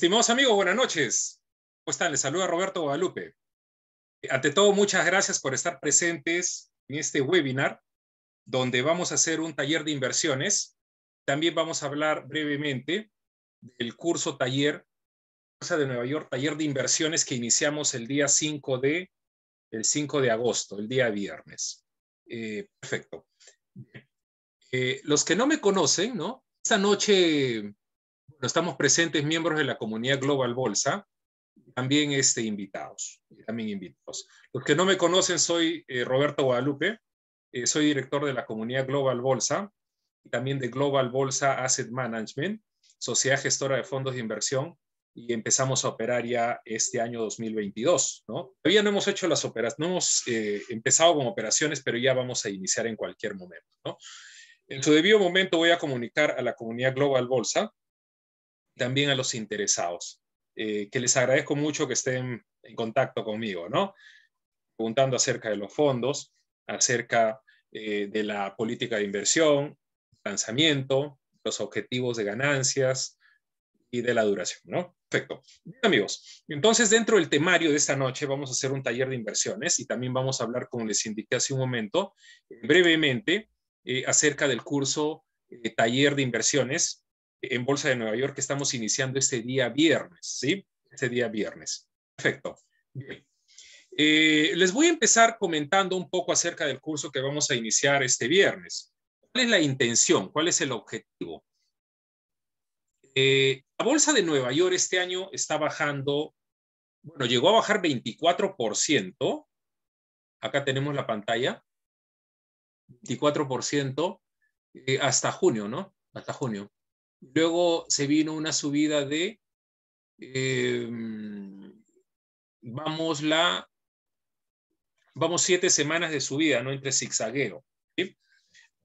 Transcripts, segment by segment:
Estimados amigos, buenas noches. ¿Cómo están? Les saluda Roberto Guadalupe. Ante todo, muchas gracias por estar presentes en este webinar, donde vamos a hacer un taller de inversiones. También vamos a hablar brevemente del curso taller de Nueva York, taller de inversiones que iniciamos el día 5 de, el 5 de agosto, el día viernes. Eh, perfecto. Eh, los que no me conocen, ¿no? Esta noche estamos presentes miembros de la comunidad Global Bolsa, también este, invitados, también invitados. Los que no me conocen, soy eh, Roberto Guadalupe, eh, soy director de la comunidad Global Bolsa y también de Global Bolsa Asset Management, sociedad gestora de fondos de inversión, y empezamos a operar ya este año 2022, ¿no? Todavía no hemos hecho las operaciones, no hemos eh, empezado con operaciones, pero ya vamos a iniciar en cualquier momento, ¿no? En su debido momento voy a comunicar a la comunidad Global Bolsa también a los interesados, eh, que les agradezco mucho que estén en contacto conmigo, ¿no? Preguntando acerca de los fondos, acerca eh, de la política de inversión, lanzamiento, los objetivos de ganancias y de la duración, ¿no? Perfecto. Bien, amigos, entonces dentro del temario de esta noche vamos a hacer un taller de inversiones y también vamos a hablar, como les indiqué hace un momento, eh, brevemente acerca del curso Taller de Inversiones en Bolsa de Nueva York que estamos iniciando este día viernes, ¿sí? Este día viernes. Perfecto. Eh, les voy a empezar comentando un poco acerca del curso que vamos a iniciar este viernes. ¿Cuál es la intención? ¿Cuál es el objetivo? Eh, la bolsa de Nueva York este año está bajando, bueno, llegó a bajar 24%. Acá tenemos la pantalla. 24% eh, hasta junio, ¿no? Hasta junio. Luego se vino una subida de, em, vamos, la, vamos siete semanas de subida, ¿no? Entre zigzagueo. ¿sí?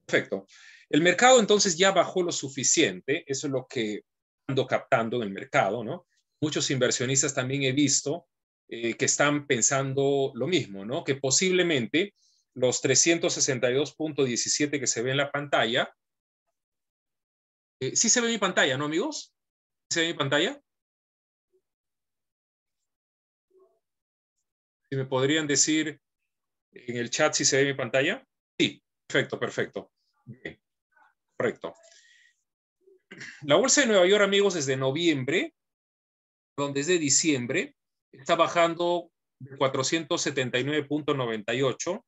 Perfecto. El mercado entonces ya bajó lo suficiente, eso es lo que ando captando en el mercado, ¿no? Muchos inversionistas también he visto eh, que están pensando lo mismo, ¿no? Que posiblemente los 362.17 que se ve en la pantalla eh, sí se ve mi pantalla, ¿no, amigos? ¿Se ve mi pantalla? Si me podrían decir en el chat si se ve mi pantalla. Sí, perfecto, perfecto. correcto. La bolsa de Nueva York, amigos, desde noviembre, donde desde diciembre, está bajando de 479.98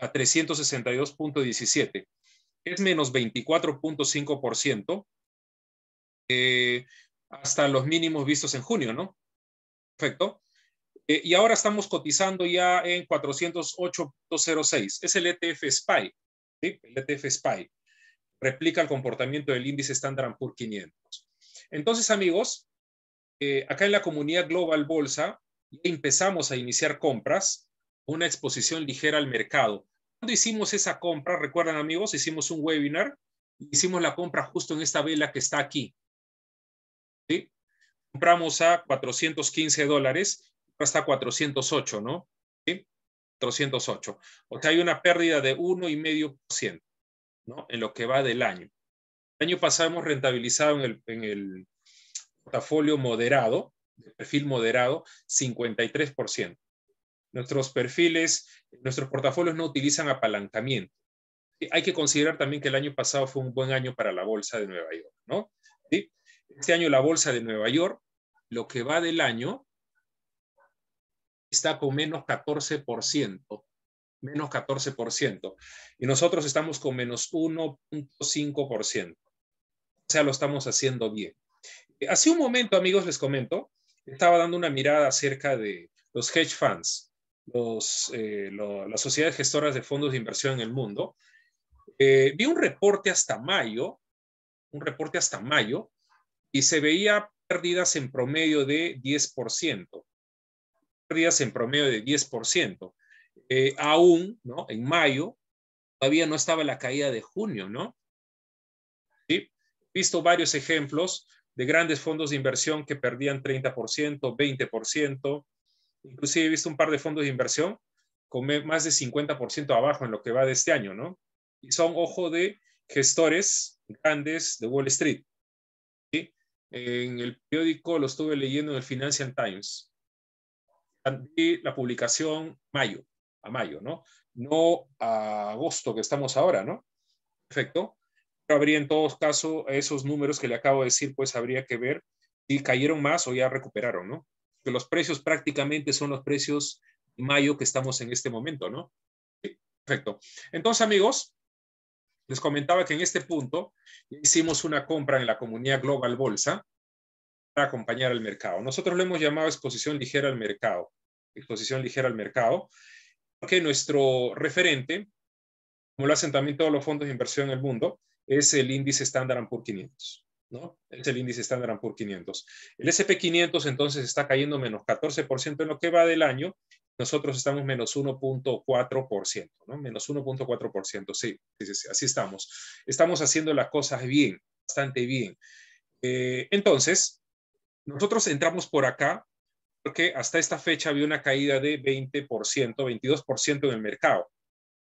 a 362.17 es menos 24.5% eh, hasta los mínimos vistos en junio, ¿no? Perfecto. Eh, y ahora estamos cotizando ya en 408.06. Es el ETF SPY. El ETF SPY replica el comportamiento del índice Standard Poor's 500. Entonces, amigos, eh, acá en la comunidad Global Bolsa empezamos a iniciar compras, una exposición ligera al mercado. Cuando hicimos esa compra, recuerdan amigos, hicimos un webinar, hicimos la compra justo en esta vela que está aquí. Compramos a 415 dólares, hasta 408, ¿no? ¿Sí? 408. O sea, hay una pérdida de 1,5%, ¿no? En lo que va del año. El año pasado hemos rentabilizado en el, en el portafolio moderado, de perfil moderado, 53% nuestros perfiles, nuestros portafolios no utilizan apalancamiento. Hay que considerar también que el año pasado fue un buen año para la bolsa de Nueva York, ¿no? Este año la bolsa de Nueva York, lo que va del año, está con menos 14%, menos 14%. Y nosotros estamos con menos 1.5%. O sea, lo estamos haciendo bien. Hace un momento, amigos, les comento, estaba dando una mirada acerca de los hedge funds los, eh, las sociedades gestoras de fondos de inversión en el mundo, eh, vi un reporte hasta mayo, un reporte hasta mayo, y se veía pérdidas en promedio de 10%, pérdidas en promedio de 10%. Eh, aún, ¿no? En mayo, todavía no estaba la caída de junio, ¿no? Sí, he visto varios ejemplos de grandes fondos de inversión que perdían 30%, 20%, Inclusive he visto un par de fondos de inversión con más de 50% abajo en lo que va de este año, ¿no? Y son, ojo, de gestores grandes de Wall Street. En el periódico lo estuve leyendo en el Financial Times. Y la publicación mayo, a mayo, ¿no? No a agosto que estamos ahora, ¿no? Perfecto. Pero habría en todo caso, esos números que le acabo de decir, pues habría que ver si cayeron más o ya recuperaron, ¿no? que los precios prácticamente son los precios de mayo que estamos en este momento, ¿no? Perfecto. Entonces, amigos, les comentaba que en este punto hicimos una compra en la comunidad Global Bolsa para acompañar al mercado. Nosotros lo hemos llamado exposición ligera al mercado. Exposición ligera al mercado, porque nuestro referente, como lo hacen también todos los fondos de inversión en el mundo, es el índice Standard Poor's 500. Es el índice Standard por 500. El SP500 entonces está cayendo menos 14% en lo que va del año. Nosotros estamos menos 1.4%, ¿no? Menos 1.4%, sí, así estamos. Estamos haciendo las cosas bien, bastante bien. Eh, entonces, nosotros entramos por acá porque hasta esta fecha había una caída de 20%, 22% en el mercado.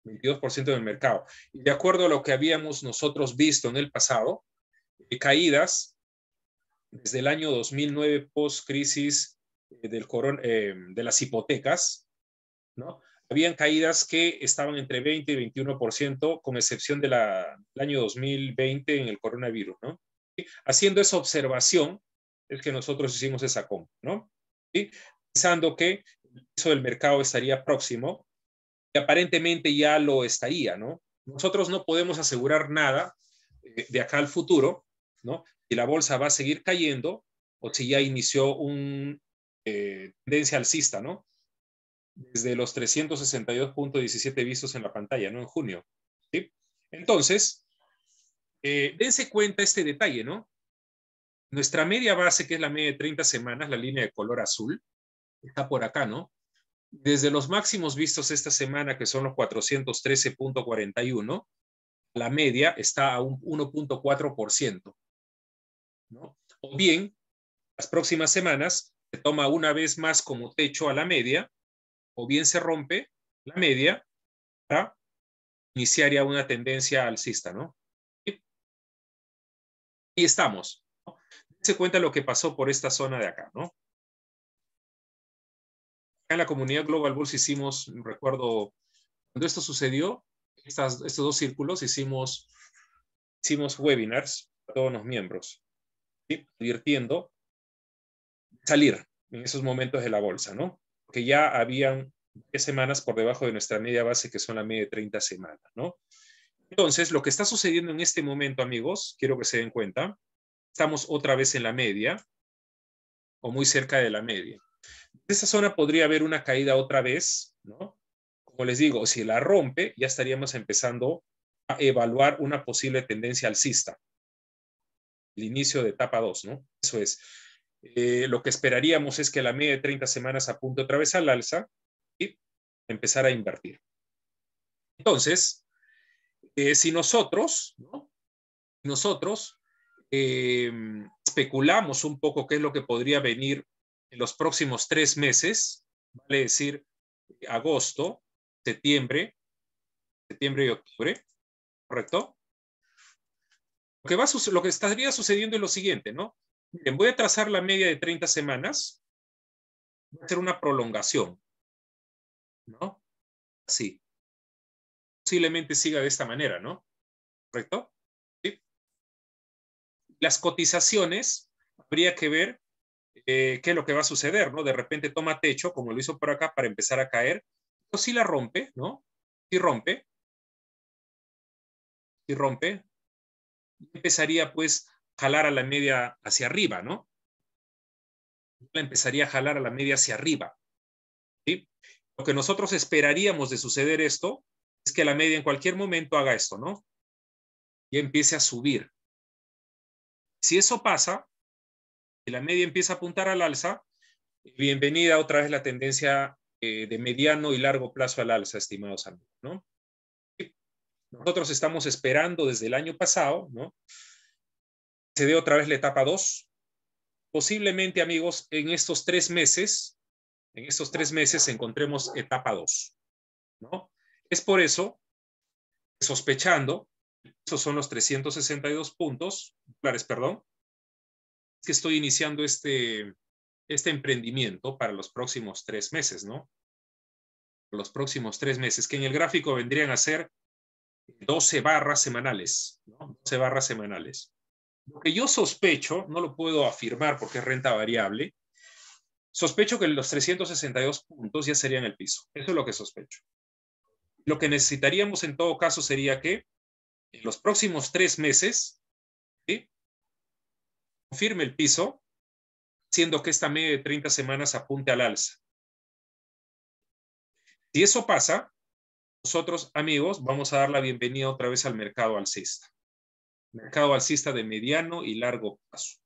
22% del mercado. de acuerdo a lo que habíamos nosotros visto en el pasado, caídas desde el año 2009 post crisis eh, del eh, de las hipotecas, ¿no? Habían caídas que estaban entre 20 y 21%, con excepción del año 2020 en el coronavirus, ¿no? Haciendo esa observación es que nosotros hicimos esa compra, ¿no? Pensando que eso del mercado estaría próximo y aparentemente ya lo estaría, ¿no? Nosotros no podemos asegurar nada eh, de acá al futuro, si la bolsa va a seguir cayendo o si ya inició una eh, tendencia alcista, ¿no? Desde los 362.17 vistos en la pantalla, ¿no? En junio. Entonces, eh, dense cuenta este detalle, ¿no? Nuestra media base, que es la media de 30 semanas, la línea de color azul, está por acá, ¿no? Desde los máximos vistos esta semana, que son los 413.41, la media está a un 1.4%. O bien, las próximas semanas se toma una vez más como techo a la media, o bien se rompe la media para iniciar ya una tendencia alcista, ¿no? Y estamos. ¿no? cuenta lo que pasó por esta zona de acá, ¿no? en la comunidad Global Bulls hicimos, recuerdo, cuando esto sucedió, estos dos círculos hicimos, hicimos webinars a todos los miembros. ¿sí? advirtiendo salir en esos momentos de la bolsa, ¿no? Que ya habían 10 semanas por debajo de nuestra media base, que son la media de 30 semanas, ¿no? Entonces, lo que está sucediendo en este momento, amigos, quiero que se den cuenta, estamos otra vez en la media o muy cerca de la media. De esa zona podría haber una caída otra vez, ¿no? Como les digo, si la rompe, ya estaríamos empezando a evaluar una posible tendencia alcista, el inicio de etapa 2, ¿no? Eso es. Eh, lo que esperaríamos es que la media de 30 semanas apunte otra vez al alza y empezar a invertir. Entonces, eh, si nosotros, ¿no? nosotros em, especulamos un poco qué es lo que podría venir en los próximos tres meses, vale decir, agosto, septiembre, septiembre y octubre, ¿correcto? lo que estaría sucediendo es lo siguiente, ¿no? Miren, voy a trazar la media de 30 semanas, voy a hacer una prolongación, ¿no? Así. Posiblemente siga de esta manera, ¿no? ¿Correcto? ¿Sí? Las cotizaciones, habría que ver eh, qué es lo que va a suceder, ¿no? De repente toma techo, como lo hizo por acá, para empezar a caer, pero sí la rompe, ¿no? Si rompe. Si rompe empezaría pues a jalar a la media hacia arriba, ¿no? empezaría a jalar a la media hacia arriba. ¿sí? Lo que nosotros esperaríamos de suceder esto es que la media en cualquier momento haga esto, ¿no? Y empiece a subir. Si eso pasa, si la media empieza a apuntar al alza, bienvenida otra vez la tendencia eh, de mediano y largo plazo al alza, estimados amigos, ¿no? nosotros estamos esperando desde el año pasado, ¿no? Se dé otra vez la etapa 2. Posiblemente, amigos, en estos tres meses, en estos tres meses encontremos etapa 2, ¿no? Es por eso, sospechando, esos son los 362 puntos, dólares, perdón, que estoy iniciando este, este emprendimiento para los próximos tres meses, ¿no? Los próximos tres meses, que en el gráfico vendrían a ser 12 barras semanales, ¿no? 12 barras semanales. Lo que yo sospecho, no lo puedo afirmar porque es renta variable, sospecho que los 362 puntos ya serían el piso. Eso es lo que sospecho. Lo que necesitaríamos en todo caso sería que en los próximos tres meses ¿sí? confirme el piso, siendo que esta media de 30 semanas apunte al alza. Si eso pasa, nosotros, amigos, vamos a dar la bienvenida otra vez al mercado alcista. Mercado alcista de mediano y largo plazo.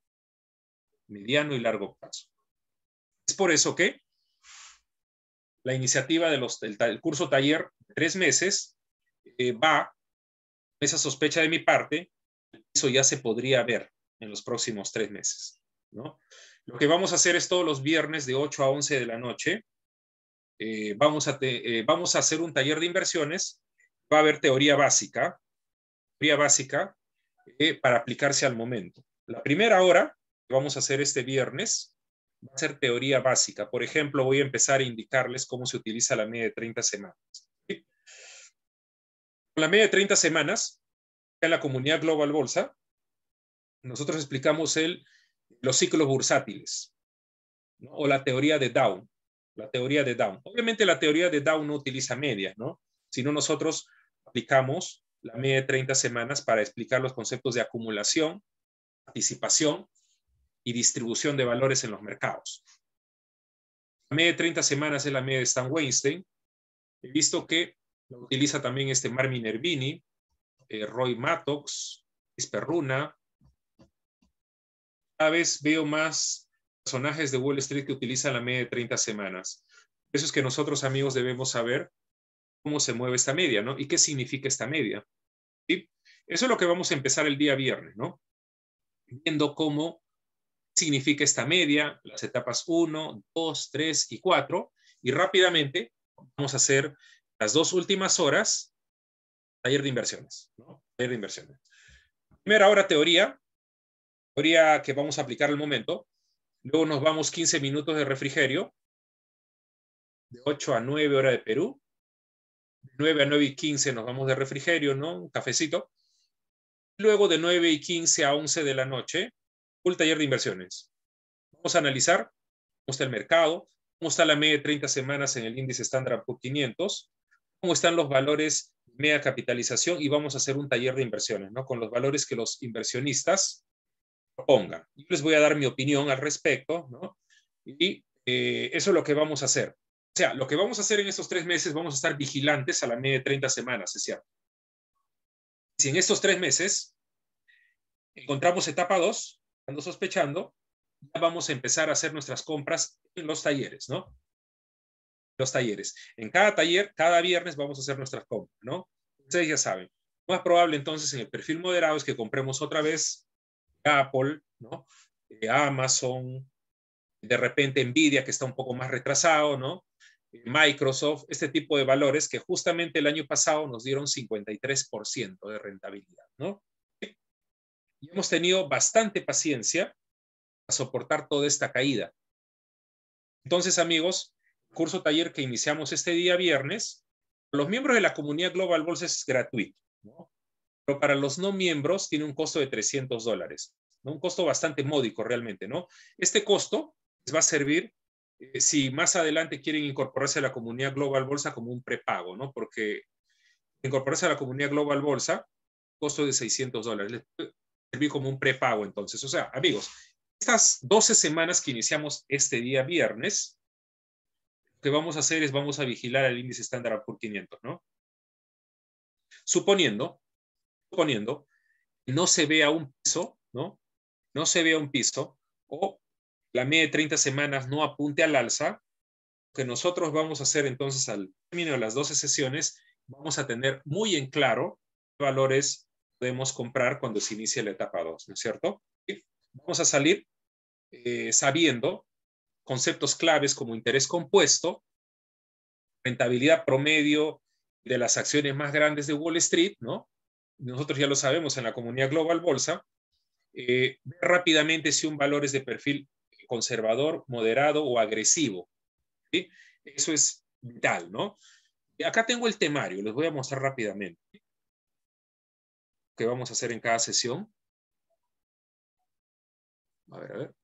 Mediano y largo plazo. Es por eso que la iniciativa del curso taller de tres meses eh, va, esa sospecha de mi parte, eso ya se podría ver en los próximos tres meses. ¿no? Lo que vamos a hacer es todos los viernes de 8 a 11 de la noche, eh, eh, vamos, a hacer un taller de inversiones, va a haber teoría básica, teoría básica eh, para aplicarse al momento. La primera hora que vamos a hacer este viernes va a ser teoría básica. Por ejemplo, voy a empezar a indicarles cómo se utiliza la media de 30 semanas. la media de 30 semanas, en la comunidad Global Bolsa, nosotros explicamos el, los ciclos bursátiles o la teoría de Dow la teoría de Dow. Obviamente la teoría de Dow no utiliza medias, ¿no? Sino nosotros aplicamos la media de 30 semanas para explicar los conceptos de acumulación, participación y distribución de valores en los mercados. La media de 30 semanas es la media de Stan Weinstein. He visto que lo utiliza también este Marvin Erbini, eh, Roy Mattox, Perruna. Cada vez veo más personajes de Wall Street que utilizan la media de 30 semanas. Eso es que nosotros amigos debemos saber cómo se mueve esta media, ¿no? Y qué significa esta media. ¿Sí? Eso es lo que vamos a empezar el día viernes, ¿no? Viendo cómo significa esta media, las etapas 1, 2, 3 y 4. Y rápidamente vamos a hacer las dos últimas horas taller de inversiones, ¿no? Taller de inversiones. Primera hora teoría, teoría que vamos a aplicar al momento. Luego nos vamos 15 minutos de refrigerio, de 8 a 9 hora de Perú. De 9 a 9 y 15 nos vamos de refrigerio, ¿no? Un cafecito. Luego de 9 y 15 a 11 de la noche, un taller de inversiones. Vamos a analizar cómo está el mercado, cómo está la media de 30 semanas en el índice estándar por 500, cómo están los valores media capitalización y vamos a hacer un taller de inversiones, ¿no? Con los valores que los inversionistas propongan. Yo les voy a dar mi opinión al respecto, ¿no? Y eh, eso es lo que vamos a hacer. O sea, lo que vamos a hacer en estos tres meses, vamos a estar vigilantes a la media de 30 semanas, es cierto. Si en estos tres meses encontramos etapa 2, ando sospechando, ya vamos a empezar a hacer nuestras compras en los talleres, ¿no? Los talleres. En cada taller, cada viernes vamos a hacer nuestras compras, ¿no? Ustedes ya saben. más probable entonces en el perfil moderado es que compremos otra vez Apple, ¿no? Eh, Amazon, de repente Nvidia, que está un poco más retrasado, ¿no? Eh, Microsoft, este tipo de valores que justamente el año pasado nos dieron 53% de rentabilidad, ¿no? Y hemos tenido bastante paciencia a soportar toda esta caída. Entonces, amigos, curso taller que iniciamos este día viernes, los miembros de la comunidad Global Bolsa es gratuito, ¿no? pero para los no miembros tiene un costo de 300 dólares, un costo bastante módico realmente, ¿no? Este costo les va a servir eh, si más adelante quieren incorporarse a la comunidad Global Bolsa como un prepago, ¿no? Porque incorporarse a la comunidad Global Bolsa, costo de 600 dólares, les puede servir como un prepago entonces. O sea, amigos, estas 12 semanas que iniciamos este día viernes, lo que vamos a hacer es vamos a vigilar el índice estándar por 500, ¿no? Suponiendo poniendo, no se vea un piso, ¿no? No se vea un piso o la media de 30 semanas no apunte al alza, que nosotros vamos a hacer entonces al término de las 12 sesiones, vamos a tener muy en claro qué valores podemos comprar cuando se inicia la etapa 2, ¿no es cierto? Vamos a salir eh, sabiendo conceptos claves como interés compuesto, rentabilidad promedio de las acciones más grandes de Wall Street, ¿no? nosotros ya lo sabemos en la comunidad global bolsa, eh, rápidamente si un valor es de perfil conservador, moderado o agresivo. ¿sí? Eso es vital, ¿no? Acá tengo el temario, les voy a mostrar rápidamente qué vamos a hacer en cada sesión. A ver, a ver.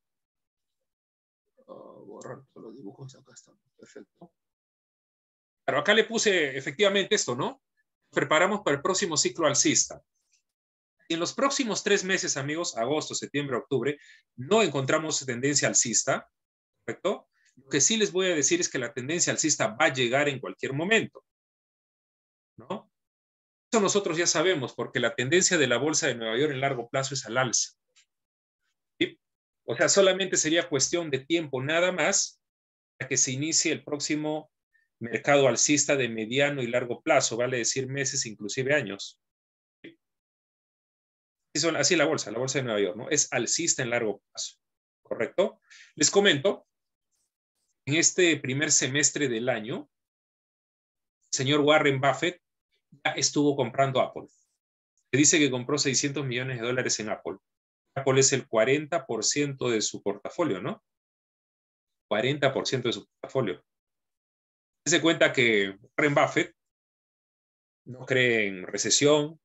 Ah, borrar todos los dibujos, acá está, perfecto. Claro, acá le puse efectivamente esto, ¿no? preparamos para el próximo ciclo alcista. En los próximos tres meses, amigos, agosto, septiembre, octubre, no encontramos tendencia alcista, ¿correcto? Lo que sí les voy a decir es que la tendencia alcista va a llegar en cualquier momento, ¿no? Eso nosotros ya sabemos, porque la tendencia de la bolsa de Nueva York en largo plazo es al alza. O sea, solamente sería cuestión de tiempo nada más para que se inicie el próximo mercado alcista de mediano y largo plazo, vale decir meses, inclusive años. Así es la bolsa, la bolsa de Nueva York, ¿no? Es alcista en largo plazo, ¿correcto? Les comento, en este primer semestre del año, el señor Warren Buffett ya estuvo comprando Apple. Se dice que compró 600 millones de dólares en Apple. Apple es el 40% de su portafolio, ¿no? 40% de su portafolio se cuenta que Warren Buffett no cree en recesión,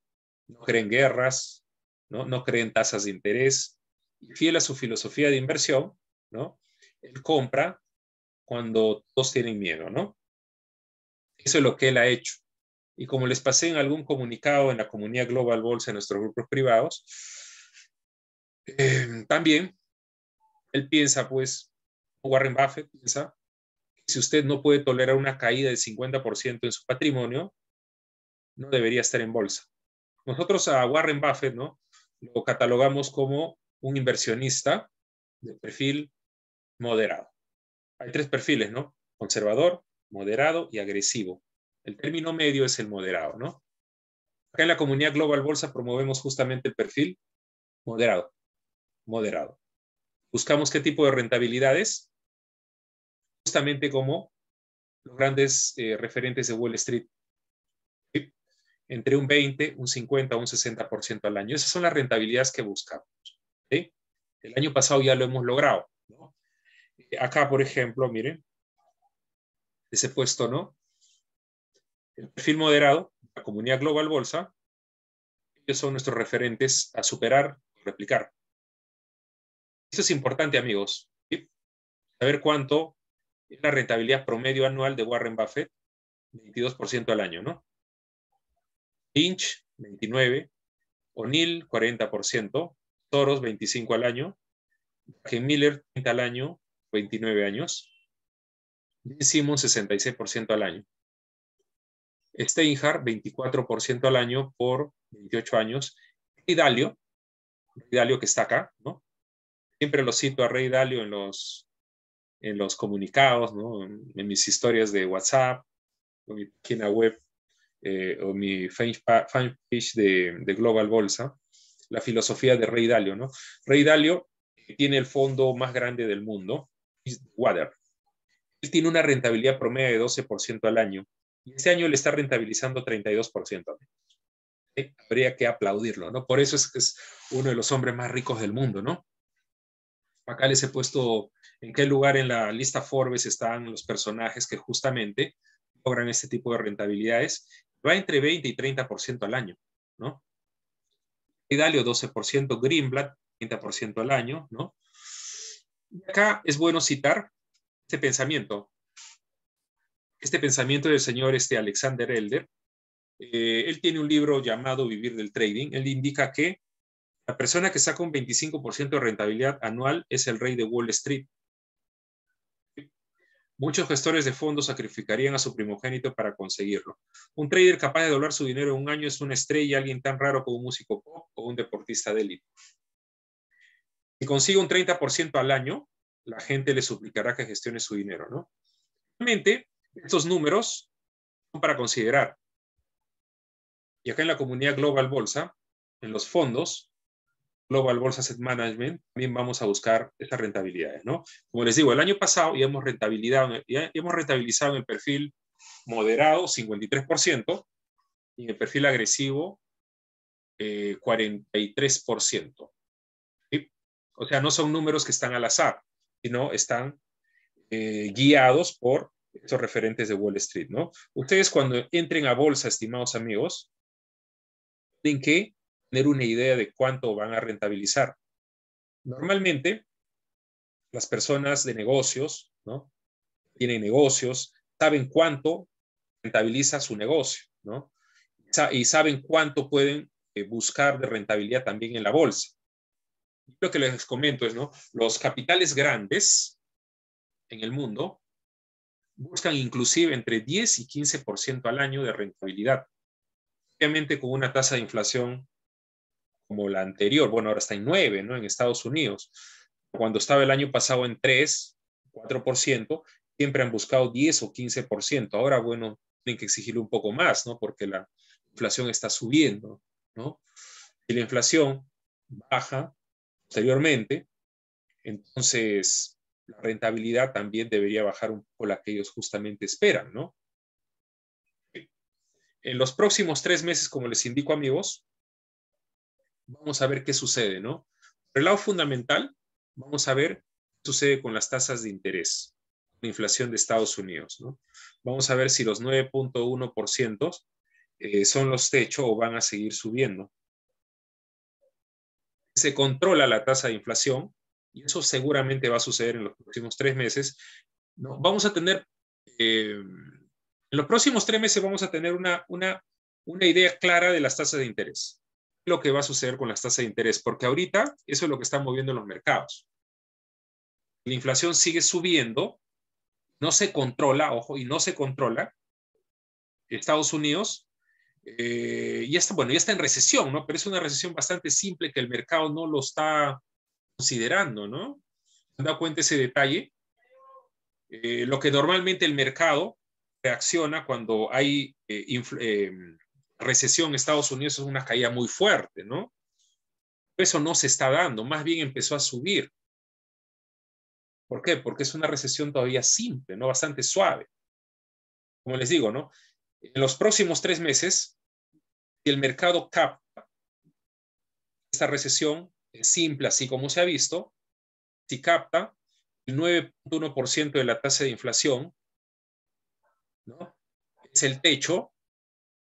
no cree en guerras, no, no cree en tasas de interés. Y fiel a su filosofía de inversión, ¿no? él compra cuando todos tienen miedo. ¿no? Eso es lo que él ha hecho. Y como les pasé en algún comunicado en la comunidad Global Bolsa, en nuestros grupos privados, eh, también él piensa, pues, Warren Buffett piensa si usted no puede tolerar una caída del 50% en su patrimonio, no debería estar en bolsa. Nosotros a Warren Buffett, ¿no? Lo catalogamos como un inversionista de perfil moderado. Hay tres perfiles, ¿no? Conservador, moderado y agresivo. El término medio es el moderado, ¿no? Acá en la comunidad Global Bolsa promovemos justamente el perfil moderado, moderado. Buscamos qué tipo de rentabilidades justamente como los grandes eh, referentes de Wall Street, entre un 20, un 50, un 60% al año. Esas son las rentabilidades que buscamos. El año pasado ya lo hemos logrado. Eh, acá, por ejemplo, miren, ese puesto, ¿no? El perfil moderado, la comunidad global bolsa, ellos son nuestros referentes a superar, o replicar. Esto es importante, amigos. Saber cuánto es la rentabilidad promedio anual de Warren Buffett, 22% al año, ¿no? Lynch, 29%, O'Neill, 40%, Soros, 25% al año, que Miller, 30 al año, 29 años, Jim 66% al año, Steinhardt, 24% al año por 28 años, y Dalio, Dalio que está acá, ¿no? Siempre lo cito a Rey Dalio en los en los comunicados, en, mis historias de WhatsApp, en mi página web eh, o mi fanpage de, Global Bolsa, la filosofía de Rey Dalio. ¿no? Rey Dalio tiene el fondo más grande del mundo, Water. Él tiene una rentabilidad promedio de 12% al año y este año le está rentabilizando 32% eh, Habría que aplaudirlo, ¿no? Por eso es que es uno de los hombres más ricos del mundo, ¿no? Acá les he puesto en qué lugar en la lista Forbes están los personajes que justamente cobran este tipo de rentabilidades. Va entre 20 y 30% al año, ¿no? Idalio 12%, Greenblatt 30% al año, ¿no? Y acá es bueno citar este pensamiento, este pensamiento del señor este Alexander Elder. Eh, él tiene un libro llamado Vivir del Trading. Él indica que la persona que saca un 25% de rentabilidad anual es el rey de Wall Street. Muchos gestores de fondos sacrificarían a su primogénito para conseguirlo. Un trader capaz de doblar su dinero en un año es una estrella, alguien tan raro como un músico pop o un deportista de élite. Si consigue un 30% al año, la gente le suplicará que gestione su dinero, ¿no? Realmente, estos números son para considerar. Y acá en la comunidad Global Bolsa, en los fondos, Global Bolsa Asset Management, también vamos a buscar esas rentabilidades, ¿no? Como les digo, el año pasado ya hemos, rentabilizado, hemos rentabilizado en el perfil moderado 53% y el perfil agresivo 43%. Eh, o sea, no son números que están al azar, sino están eh, guiados por estos referentes de Wall Street, ¿no? Ustedes cuando entren a bolsa, estimados amigos, tienen que tener una idea de cuánto van a rentabilizar. Normalmente, las personas de negocios, ¿no? Tienen negocios, saben cuánto rentabiliza su negocio, ¿no? Y saben cuánto pueden eh, buscar de rentabilidad también en la bolsa. Lo que les comento es, ¿no? Los capitales grandes en el mundo buscan inclusive entre 10 y 15% al año de rentabilidad, obviamente con una tasa de inflación como la anterior, bueno, ahora está en nueve, ¿no? En Estados Unidos, cuando estaba el año pasado en 3, 4%, siempre han buscado 10 o 15%. Ahora, bueno, tienen que exigirle un poco más, ¿no? Porque la inflación está subiendo, ¿no? Si la inflación baja posteriormente, entonces la rentabilidad también debería bajar un poco la que ellos justamente esperan, ¿no? En los próximos tres meses, como les indico amigos, vamos a ver qué sucede, ¿no? Por el lado fundamental, vamos a ver qué sucede con las tasas de interés, la inflación de Estados Unidos, ¿no? Vamos a ver si los 9.1% eh, son los techos o van a seguir subiendo. Se controla la tasa de inflación y eso seguramente va a suceder en los próximos tres meses. Vamos a tener, eh, en los próximos tres meses vamos a tener una idea clara de las tasas de interés lo que va a suceder con las tasas de interés, porque ahorita eso es lo que están moviendo los mercados. La inflación sigue subiendo, no se controla, ojo, y no se controla. Estados Unidos eh, y está, bueno, ya está en recesión, ¿no? Pero es una recesión bastante simple que el mercado no lo está considerando, ¿no? ¿Se han dado cuenta ese detalle? Eh, lo que normalmente el mercado reacciona cuando hay eh, recesión en Estados Unidos es una caída muy fuerte, ¿no? Eso no se está dando, más bien empezó a subir. ¿Por qué? Porque es una recesión todavía simple, ¿no? Bastante suave. Como les digo, ¿no? En los próximos tres meses, si el mercado capta esta recesión simple, así como se ha visto, si capta el 9.1% de la tasa de inflación, ¿no? Es el techo,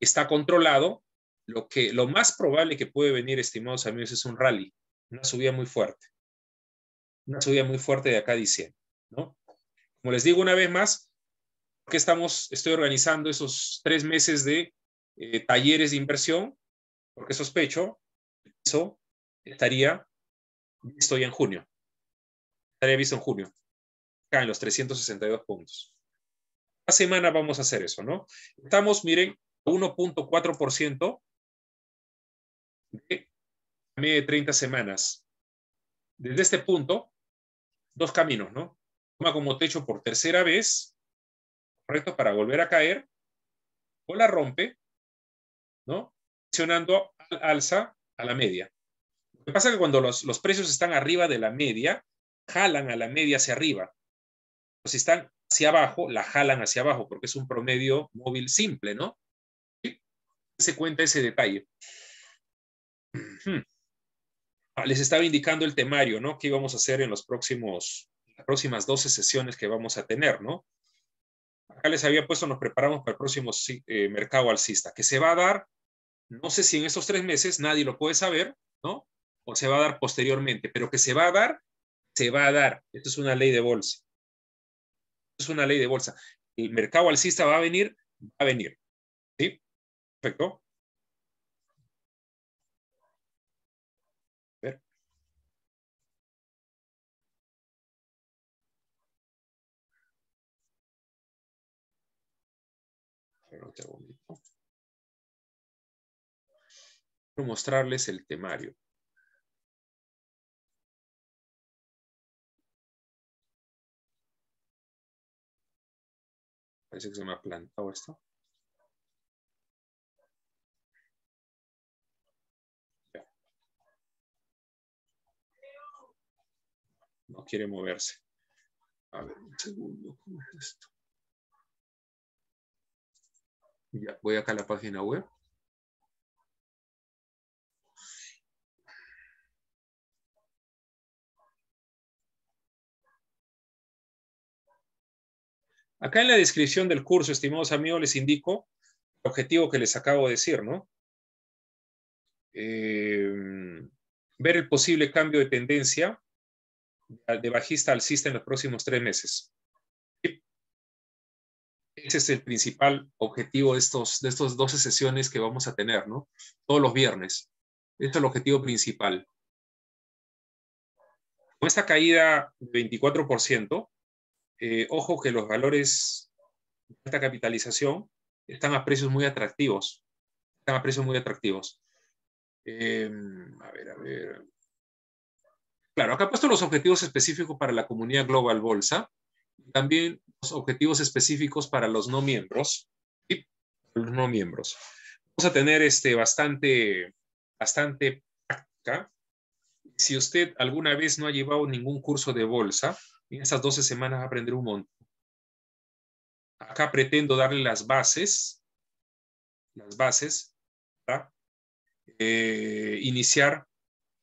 está controlado, lo, que, lo más probable que puede venir, estimados amigos, es un rally, una subida muy fuerte. Una subida muy fuerte de acá diciendo ¿no? Como les digo una vez más, que estamos, estoy organizando esos tres meses de eh, talleres de inversión, porque sospecho eso estaría visto ya en junio. Estaría visto en junio, acá en los 362 puntos. La semana vamos a hacer eso, ¿no? Estamos, miren, 1.4% de media de 30 semanas. Desde este punto, dos caminos, ¿no? Toma como techo por tercera vez, correcto, para volver a caer, o la rompe, ¿no? Presionando al alza a la media. Lo que pasa es que cuando los, precios están arriba de la media, jalan a la media hacia arriba. si están hacia abajo, la jalan hacia abajo, porque es un promedio móvil simple, ¿no? se cuenta ese detalle. Hmm. Ah, les estaba indicando el temario, ¿no? ¿Qué íbamos a hacer en los próximos, las próximas 12 sesiones que vamos a tener, ¿no? Acá les había puesto, nos preparamos para el próximo eh, mercado alcista, que se va a dar, no sé si en estos tres meses, nadie lo puede saber, ¿no? O se va a dar posteriormente, pero que se va a dar, se va a dar. Esto es una ley de bolsa. es una ley de bolsa. El mercado alcista va a venir, va a venir. Perfecto. Ver. Quiero mostrarles el temario. Parece que se me ha plantado esto. quiere moverse. A ver, un segundo, ¿cómo es esto? Ya, voy acá a la página web. Acá en la descripción del curso, estimados amigos, les indico el objetivo que les acabo de decir, ¿no? Eh, ver el posible cambio de tendencia de bajista alcista en los próximos tres meses. Ese es el principal objetivo de estos, de 12 sesiones que vamos a tener, ¿no? Todos los viernes. Este es el objetivo principal. Con esta caída de 24%, eh, ojo que los valores de alta capitalización están a precios muy atractivos. Están a precios muy atractivos. Eh, a ver, a ver. Claro, acá he puesto los objetivos específicos para la comunidad global bolsa, también los objetivos específicos para los no miembros. y Los no miembros. Vamos a tener este, bastante, bastante práctica. Si usted alguna vez no ha llevado ningún curso de bolsa, en esas 12 semanas va a aprender un montón. Acá pretendo darle las bases, las bases, para eh, iniciar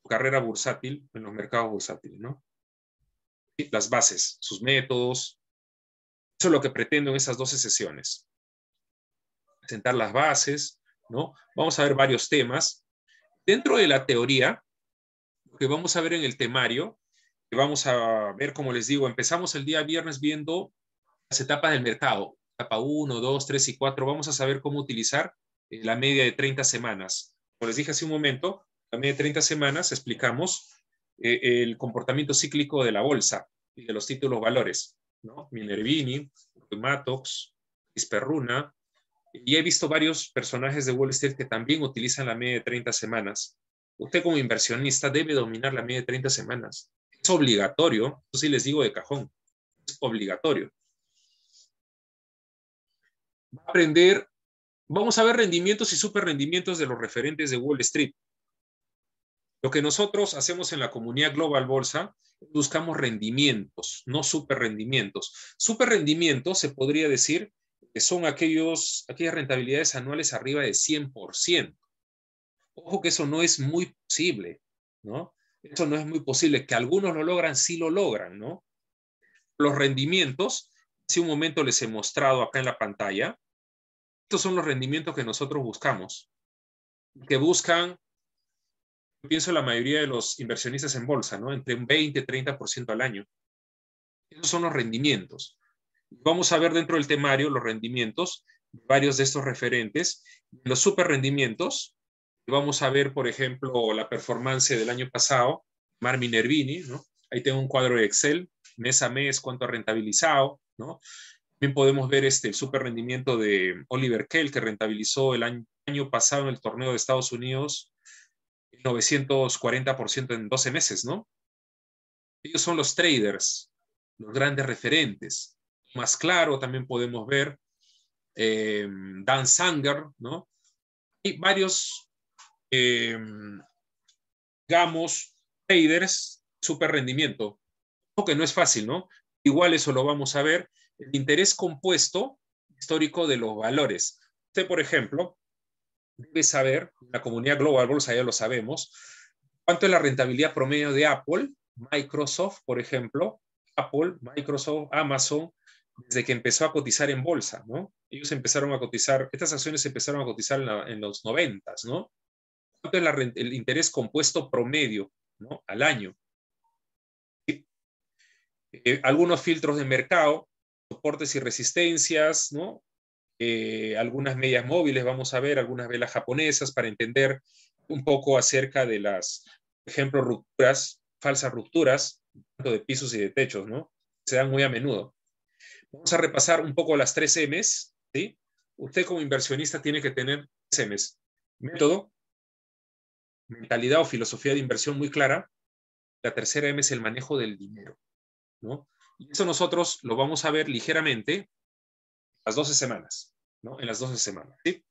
carrera bursátil en los mercados bursátiles, ¿no? Las bases, sus métodos. Eso es lo que pretendo en esas 12 sesiones. Sentar las bases, ¿no? Vamos a ver varios temas. Dentro de la teoría, lo que vamos a ver en el temario, que vamos a ver, como les digo, empezamos el día viernes viendo las etapas del mercado, etapa 1, 2, 3 y 4. Vamos a saber cómo utilizar eh, la media de 30 semanas. Como les dije hace un momento, media de 30 semanas explicamos eh, el comportamiento cíclico de la bolsa y de los títulos valores. ¿no? Minervini, Matox, Isperruna, y he visto varios personajes de Wall Street que también utilizan la media de 30 semanas. Usted como inversionista debe dominar la media de 30 semanas. Es obligatorio, eso sí les digo de cajón, es obligatorio. Va a aprender, vamos a ver rendimientos y superrendimientos de los referentes de Wall Street. Lo que nosotros hacemos en la comunidad Global Bolsa, buscamos rendimientos, no super rendimientos. Super se podría decir que son aquellos, aquellas rentabilidades anuales arriba de 100%. Ojo que eso no es muy posible, ¿no? Eso no es muy posible. Que algunos lo logran, sí lo logran, ¿no? Los rendimientos, hace un momento les he mostrado acá en la pantalla, estos son los rendimientos que nosotros buscamos, que buscan pienso la mayoría de los inversionistas en bolsa, ¿no? Entre un 20 30% al año. Esos son los rendimientos. Vamos a ver dentro del temario los rendimientos, varios de estos referentes. Los super rendimientos, vamos a ver, por ejemplo, la performance del año pasado, Marmin Nervini, ¿no? Ahí tengo un cuadro de Excel, mes a mes, cuánto ha rentabilizado, ¿no? También podemos ver este, el super rendimiento de Oliver Kell, que rentabilizó el año, año pasado en el torneo de Estados Unidos 940% en 12 meses, ¿no? Ellos son los traders, los grandes referentes. Más claro, también podemos ver eh, Dan Sanger, ¿no? Y varios, eh, digamos, traders, super rendimiento, lo que no es fácil, ¿no? Igual eso lo vamos a ver, el interés compuesto histórico de los valores. Usted, por ejemplo, debe saber, la comunidad Global Bolsa ya lo sabemos, cuánto es la rentabilidad promedio de Apple, Microsoft, por ejemplo, Apple, Microsoft, Amazon, desde que empezó a cotizar en bolsa, ¿no? Ellos empezaron a cotizar, estas acciones empezaron a cotizar en, los noventas, ¿no? ¿Cuánto es el interés compuesto promedio, ¿no? Al año. Eh, algunos filtros de mercado, soportes y resistencias, ¿no? Eh, algunas medias móviles, vamos a ver algunas velas japonesas para entender un poco acerca de las, por ejemplo, rupturas, falsas rupturas, tanto de pisos y de techos, ¿no? Se dan muy a menudo. Vamos a repasar un poco las tres M's, ¿sí? Usted como inversionista tiene que tener tres M's. Método, mentalidad o filosofía de inversión muy clara. La tercera M es el manejo del dinero, ¿no? Y eso nosotros lo vamos a ver ligeramente las 12 semanas, ¿no? En las 12 semanas, ¿sí?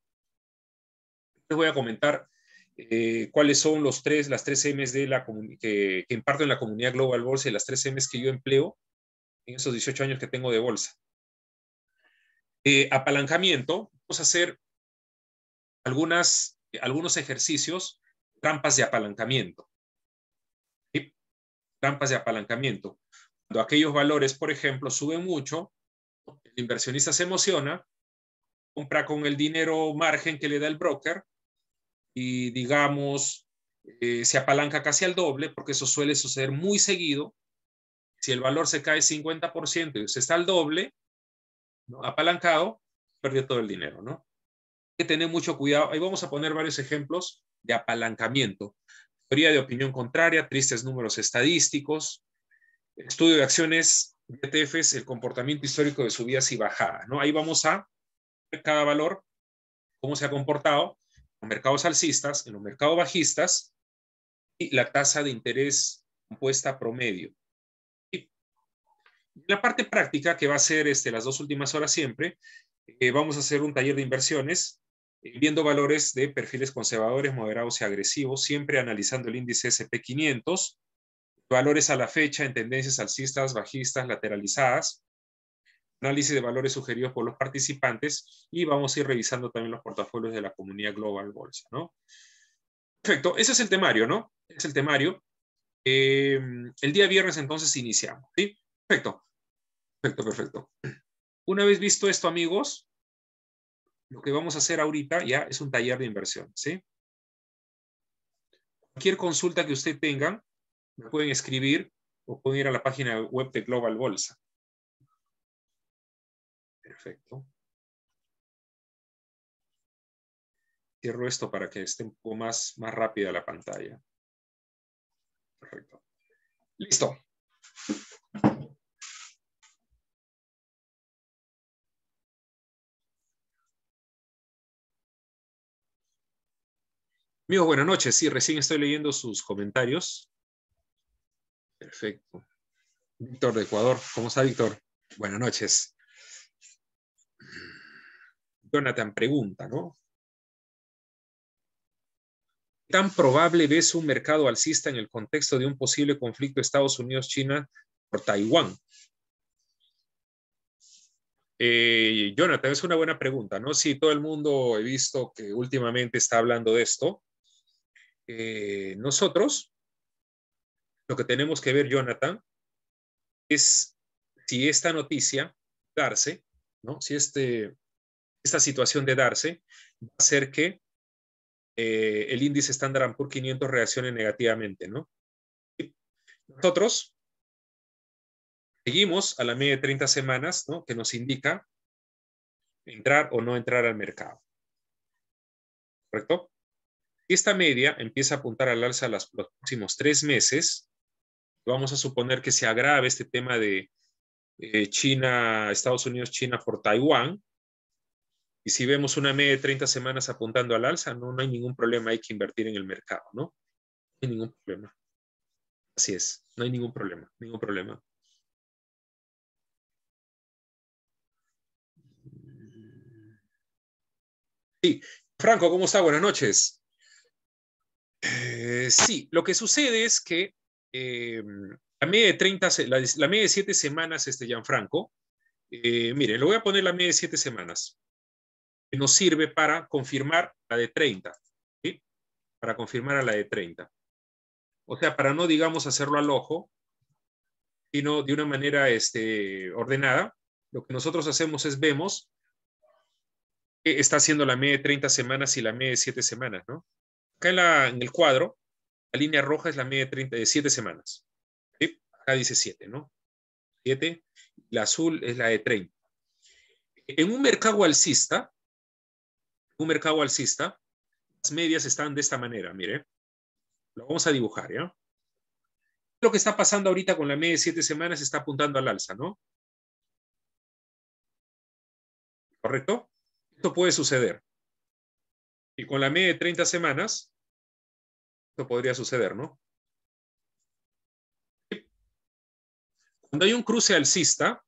Les voy a comentar eh, cuáles son los tres, las tres M's de la que, imparto en la comunidad Global Bolsa y las tres M's que yo empleo en esos 18 años que tengo de bolsa. Eh, apalancamiento, vamos a hacer algunas, algunos ejercicios, trampas de apalancamiento. ¿sí? Trampas de apalancamiento. Cuando aquellos valores, por ejemplo, suben mucho, inversionista se emociona, compra con el dinero margen que le da el broker y digamos eh, se apalanca casi al doble, porque eso suele suceder muy seguido. Si el valor se cae 50% y se está al doble, apalancado, perdió todo el dinero, ¿no? Hay que tener mucho cuidado. Ahí vamos a poner varios ejemplos de apalancamiento. Teoría de opinión contraria, tristes números estadísticos, estudio de acciones ETF es el comportamiento histórico de subidas y bajadas, ¿no? Ahí vamos a ver cada valor, cómo se ha comportado en los mercados alcistas, en los mercados bajistas y la tasa de interés compuesta promedio. Y la parte práctica, que va a ser este, las dos últimas horas siempre, eh, vamos a hacer un taller de inversiones eh, viendo valores de perfiles conservadores, moderados y agresivos, siempre analizando el índice SP500 valores a la fecha en tendencias alcistas, bajistas, lateralizadas, análisis de valores sugeridos por los participantes y vamos a ir revisando también los portafolios de la comunidad Global Bolsa, ¿no? Perfecto, ese es el temario, ¿no? Es el temario. Em, el día viernes entonces iniciamos, ¿sí? Perfecto, perfecto, perfecto. Una vez visto esto, amigos, lo que vamos a hacer ahorita ya es un taller de inversión, ¿sí? Cualquier consulta que usted tenga, me pueden escribir o pueden ir a la página web de Global Bolsa. Perfecto. Cierro esto para que esté un poco más, más rápida la pantalla. Perfecto. Listo. Amigos, buenas noches. Sí, recién estoy leyendo sus comentarios. Perfecto. Víctor de Ecuador, ¿cómo está Víctor? Buenas noches. Jonathan pregunta, ¿no? ¿Qué tan probable ves un mercado alcista en el contexto de un posible conflicto Estados Unidos-China por Taiwán? Eh, Jonathan, es una buena pregunta, ¿no? Sí, todo el mundo he visto que últimamente está hablando de esto. Eh, nosotros lo que tenemos que ver, Jonathan, es si esta noticia, darse, ¿no? si este, esta situación de darse, va a hacer que eh, el índice estándar por 500 reaccione negativamente. ¿no? nosotros seguimos a la media de 30 semanas ¿no? que nos indica entrar o no entrar al mercado. ¿Correcto? esta media empieza a apuntar al alza los próximos tres meses, vamos a suponer que se agrave este tema de eh, China, Estados Unidos, China por Taiwán, y si vemos una media de 30 semanas apuntando al alza, no, no hay ningún problema, hay que invertir en el mercado, ¿no? No hay ningún problema. Así es, no hay ningún problema, ningún problema. Sí, Franco, ¿cómo está? Buenas noches. Eh, sí, lo que sucede es que eh, la media de 30, la, media de 7 semanas, este Gianfranco, eh, mire, le voy a poner la media de 7 semanas, que nos sirve para confirmar la de 30, Para confirmar a la de 30. O sea, para no, digamos, hacerlo al ojo, sino de una manera este, ordenada, lo que nosotros hacemos es vemos que está haciendo la media de 30 semanas y la media de 7 semanas, ¿no? Acá en el cuadro la línea roja es la media de, 30, de 7 semanas. Acá dice 7, ¿no? 7. La azul es la de 30. En un mercado alcista, un mercado alcista, las medias están de esta manera, mire. Lo vamos a dibujar, ¿ya? Lo que está pasando ahorita con la media de 7 semanas está apuntando al alza, ¿no? ¿Correcto? Esto puede suceder. Y con la media de 30 semanas, esto podría suceder, ¿no? Cuando hay un cruce alcista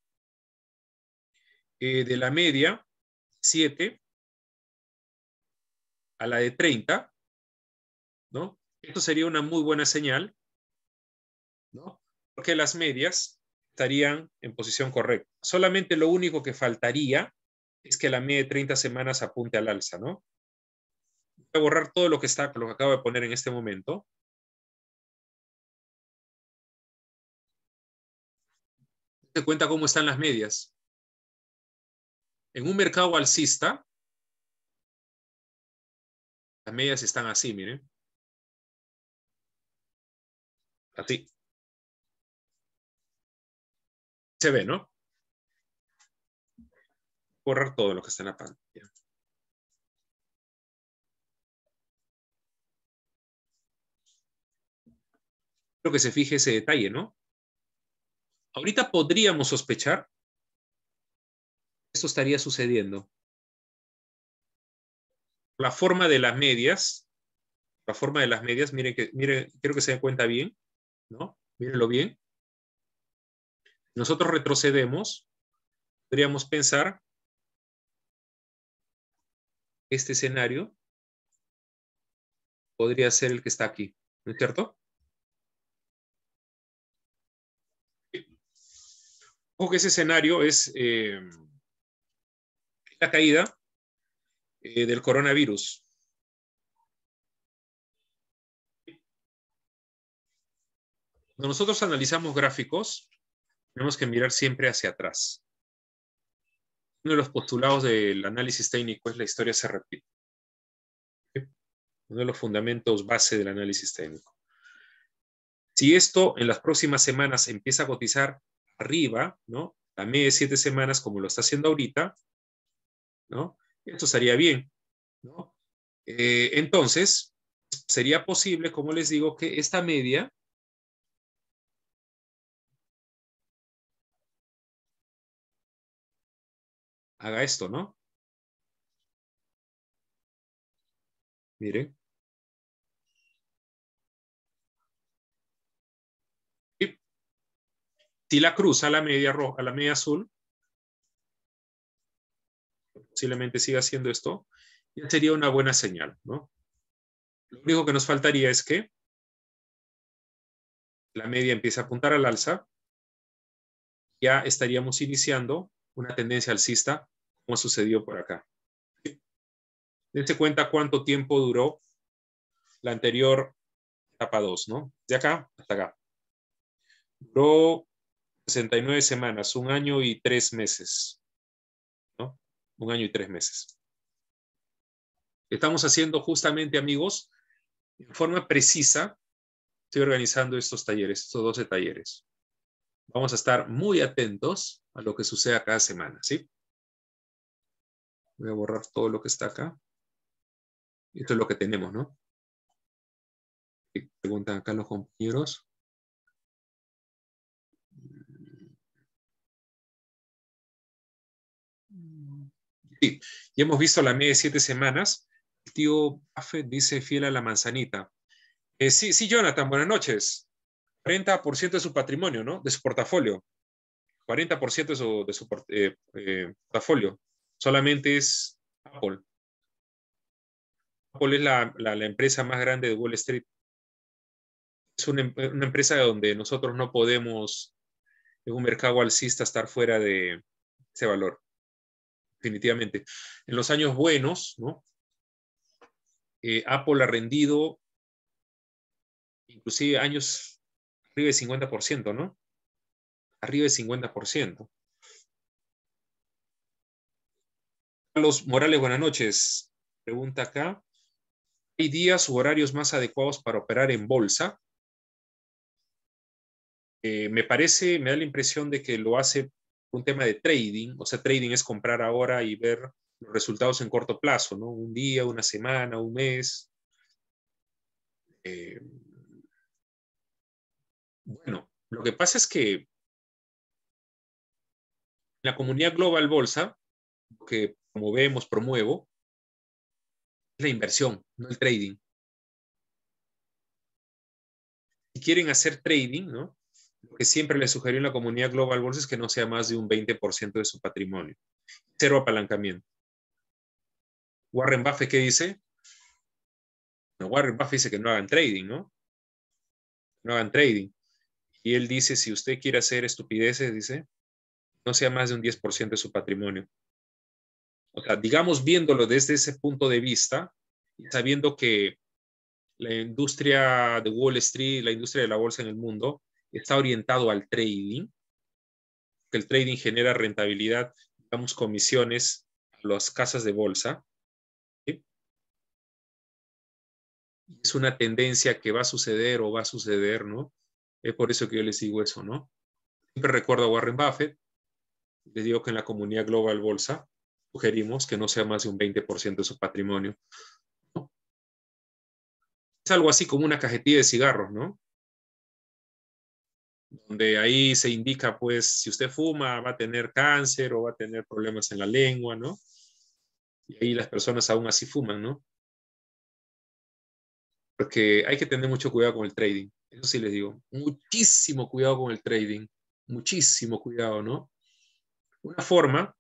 eh, de la media 7 a la de 30, ¿no? Esto sería una muy buena señal, ¿no? Porque las medias estarían en posición correcta. Solamente lo único que faltaría es que la media de 30 semanas apunte al alza, ¿no? voy a borrar todo lo que está, lo que acabo de poner en este momento. Te cuenta cómo están las medias. En un mercado alcista, las medias están así, miren. Así. Se ve, ¿no? Borrar todo lo que está en la pantalla. que se fije ese detalle, ¿no? Ahorita podríamos sospechar que esto estaría sucediendo. La forma de las medias, la forma de las medias, miren que, miren, quiero que se den cuenta bien, ¿no? Mírenlo bien. Nosotros retrocedemos, podríamos pensar este escenario podría ser el que está aquí, ¿no es cierto? Ojo que ese escenario es eh, la caída eh, del coronavirus. Cuando nosotros analizamos gráficos, tenemos que mirar siempre hacia atrás. Uno de los postulados del análisis técnico es la historia se repite. Uno de los fundamentos base del análisis técnico. Si esto en las próximas semanas empieza a cotizar arriba, ¿no? La media de siete semanas, como lo está haciendo ahorita, ¿no? Esto estaría bien, ¿no? Eh, entonces, sería posible, como les digo, que esta media haga esto, ¿no? Miren. Si la cruza a la media roja, a la media azul, posiblemente siga haciendo esto, ya sería una buena señal, ¿no? Lo único que nos faltaría es que la media empiece a apuntar al alza, ya estaríamos iniciando una tendencia alcista, como sucedió por acá. Dense cuenta cuánto tiempo duró la anterior etapa 2, ¿no? De acá hasta acá. Duró 69 semanas, un año y tres meses. ¿no? Un año y tres meses. Estamos haciendo justamente, amigos, en forma precisa, estoy organizando estos talleres, estos 12 talleres. Vamos a estar muy atentos a lo que suceda cada semana, ¿sí? Voy a borrar todo lo que está acá. Esto es lo que tenemos, ¿no? Preguntan acá los compañeros. Sí, y hemos visto la media de siete semanas. El tío Buffett dice fiel a la manzanita. Eh, sí, sí, Jonathan, buenas noches. 40% de su patrimonio, ¿no? De su portafolio. 40% de su, eh, eh, portafolio. Solamente es Apple. Apple es la, empresa más grande de Wall Street. Es una empresa donde nosotros no podemos, en un mercado alcista, estar fuera de ese valor definitivamente. En los años buenos, ¿no? Eh, Apple ha rendido inclusive años arriba del 50%, ¿no? Arriba del 50%. Carlos Morales, buenas noches. Pregunta acá. ¿Hay días u horarios más adecuados para operar en bolsa? Eh, me parece, me da la impresión de que lo hace un tema de trading, o sea, trading es comprar ahora y ver los resultados en corto plazo, ¿no? Un día, una semana, un mes. Eh, bueno, lo que pasa es que la comunidad global bolsa, que promovemos, promuevo, es la inversión, no el trading. Si quieren hacer trading, ¿no? lo que siempre le sugirió en la comunidad Global bolsa es que no sea más de un 20% de su patrimonio. Cero apalancamiento. Warren Buffett, ¿qué dice? Warren Buffett dice que no hagan trading, ¿no? No hagan trading. Y él dice, si usted quiere hacer estupideces, dice, no sea más de un 10% de su patrimonio. O sea, digamos, viéndolo desde ese punto de vista, sabiendo que la industria de Wall Street, la industria de la bolsa en el mundo, está orientado al trading, que el trading genera rentabilidad, damos comisiones a las casas de bolsa. Es una tendencia que va a suceder o va a suceder, ¿no? Es por eso que yo les digo eso, ¿no? Siempre recuerdo a Warren Buffett, les digo que en la comunidad global bolsa sugerimos que no sea más de un 20% de su patrimonio. Es algo así como una cajetilla de cigarros, ¿no? donde ahí se indica, pues, si usted fuma, va a tener cáncer o va a tener problemas en la lengua, ¿no? Y ahí las personas aún así fuman, ¿no? Porque hay que tener mucho cuidado con el trading, eso sí les digo, muchísimo cuidado con el trading, muchísimo cuidado, ¿no? Una forma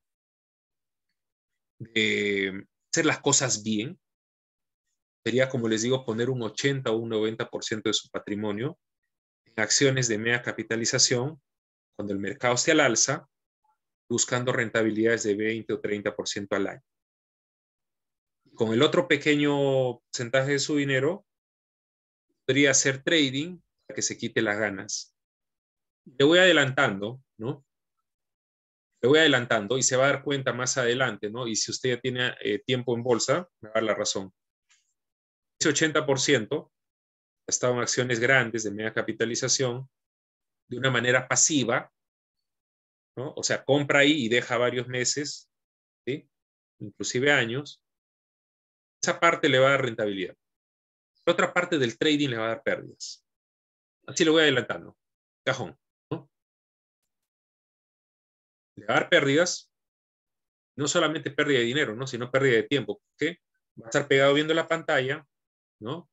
de hacer las cosas bien sería, como les digo, poner un 80 o un 90% de su patrimonio acciones de media capitalización, cuando el mercado esté al alza, buscando rentabilidades de 20 o 30% al año. Con el otro pequeño porcentaje de su dinero, podría hacer trading para que se quite las ganas. Le voy adelantando, ¿no? Le voy adelantando y se va a dar cuenta más adelante, ¿no? Y si usted ya tiene eh, tiempo en bolsa, me va a dar la razón. Ese 80% estado en acciones grandes de media capitalización de una manera pasiva, ¿no? o sea, compra ahí y deja varios meses, ¿sí? inclusive años, esa parte le va a dar rentabilidad. otra parte del trading le va a dar pérdidas. Así lo voy adelantando. Cajón. ¿no? Le va a dar pérdidas, no solamente pérdida de dinero, ¿no? sino pérdida de tiempo, qué? va a estar pegado viendo la pantalla, ¿no?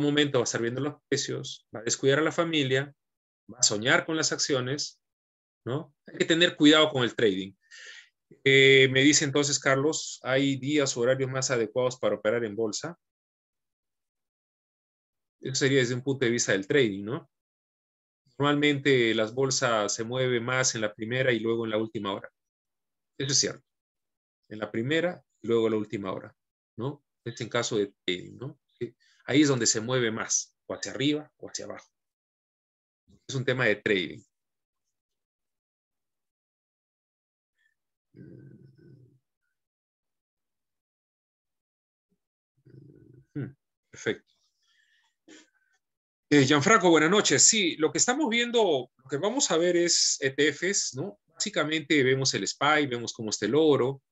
momento va a estar viendo los precios, va a descuidar a la familia, va a soñar con las acciones, ¿no? Hay que tener cuidado con el trading. Eh, me dice entonces, Carlos, ¿hay días o horarios más adecuados para operar en bolsa? Eso sería desde un punto de vista del trading, ¿no? Normalmente las bolsas se mueven más en la primera y luego en la última hora. Eso es cierto. En la primera y luego en la última hora, ¿no? Es en caso de trading, ¿no? Ahí es donde se mueve más, o hacia arriba o hacia abajo. Es un tema de trading. Mm. Mm, perfecto. Eh, Gianfranco, buenas noches. Sí, lo que estamos viendo, lo que vamos a ver es ETFs, ¿no? Básicamente vemos el SPY, vemos cómo está el oro.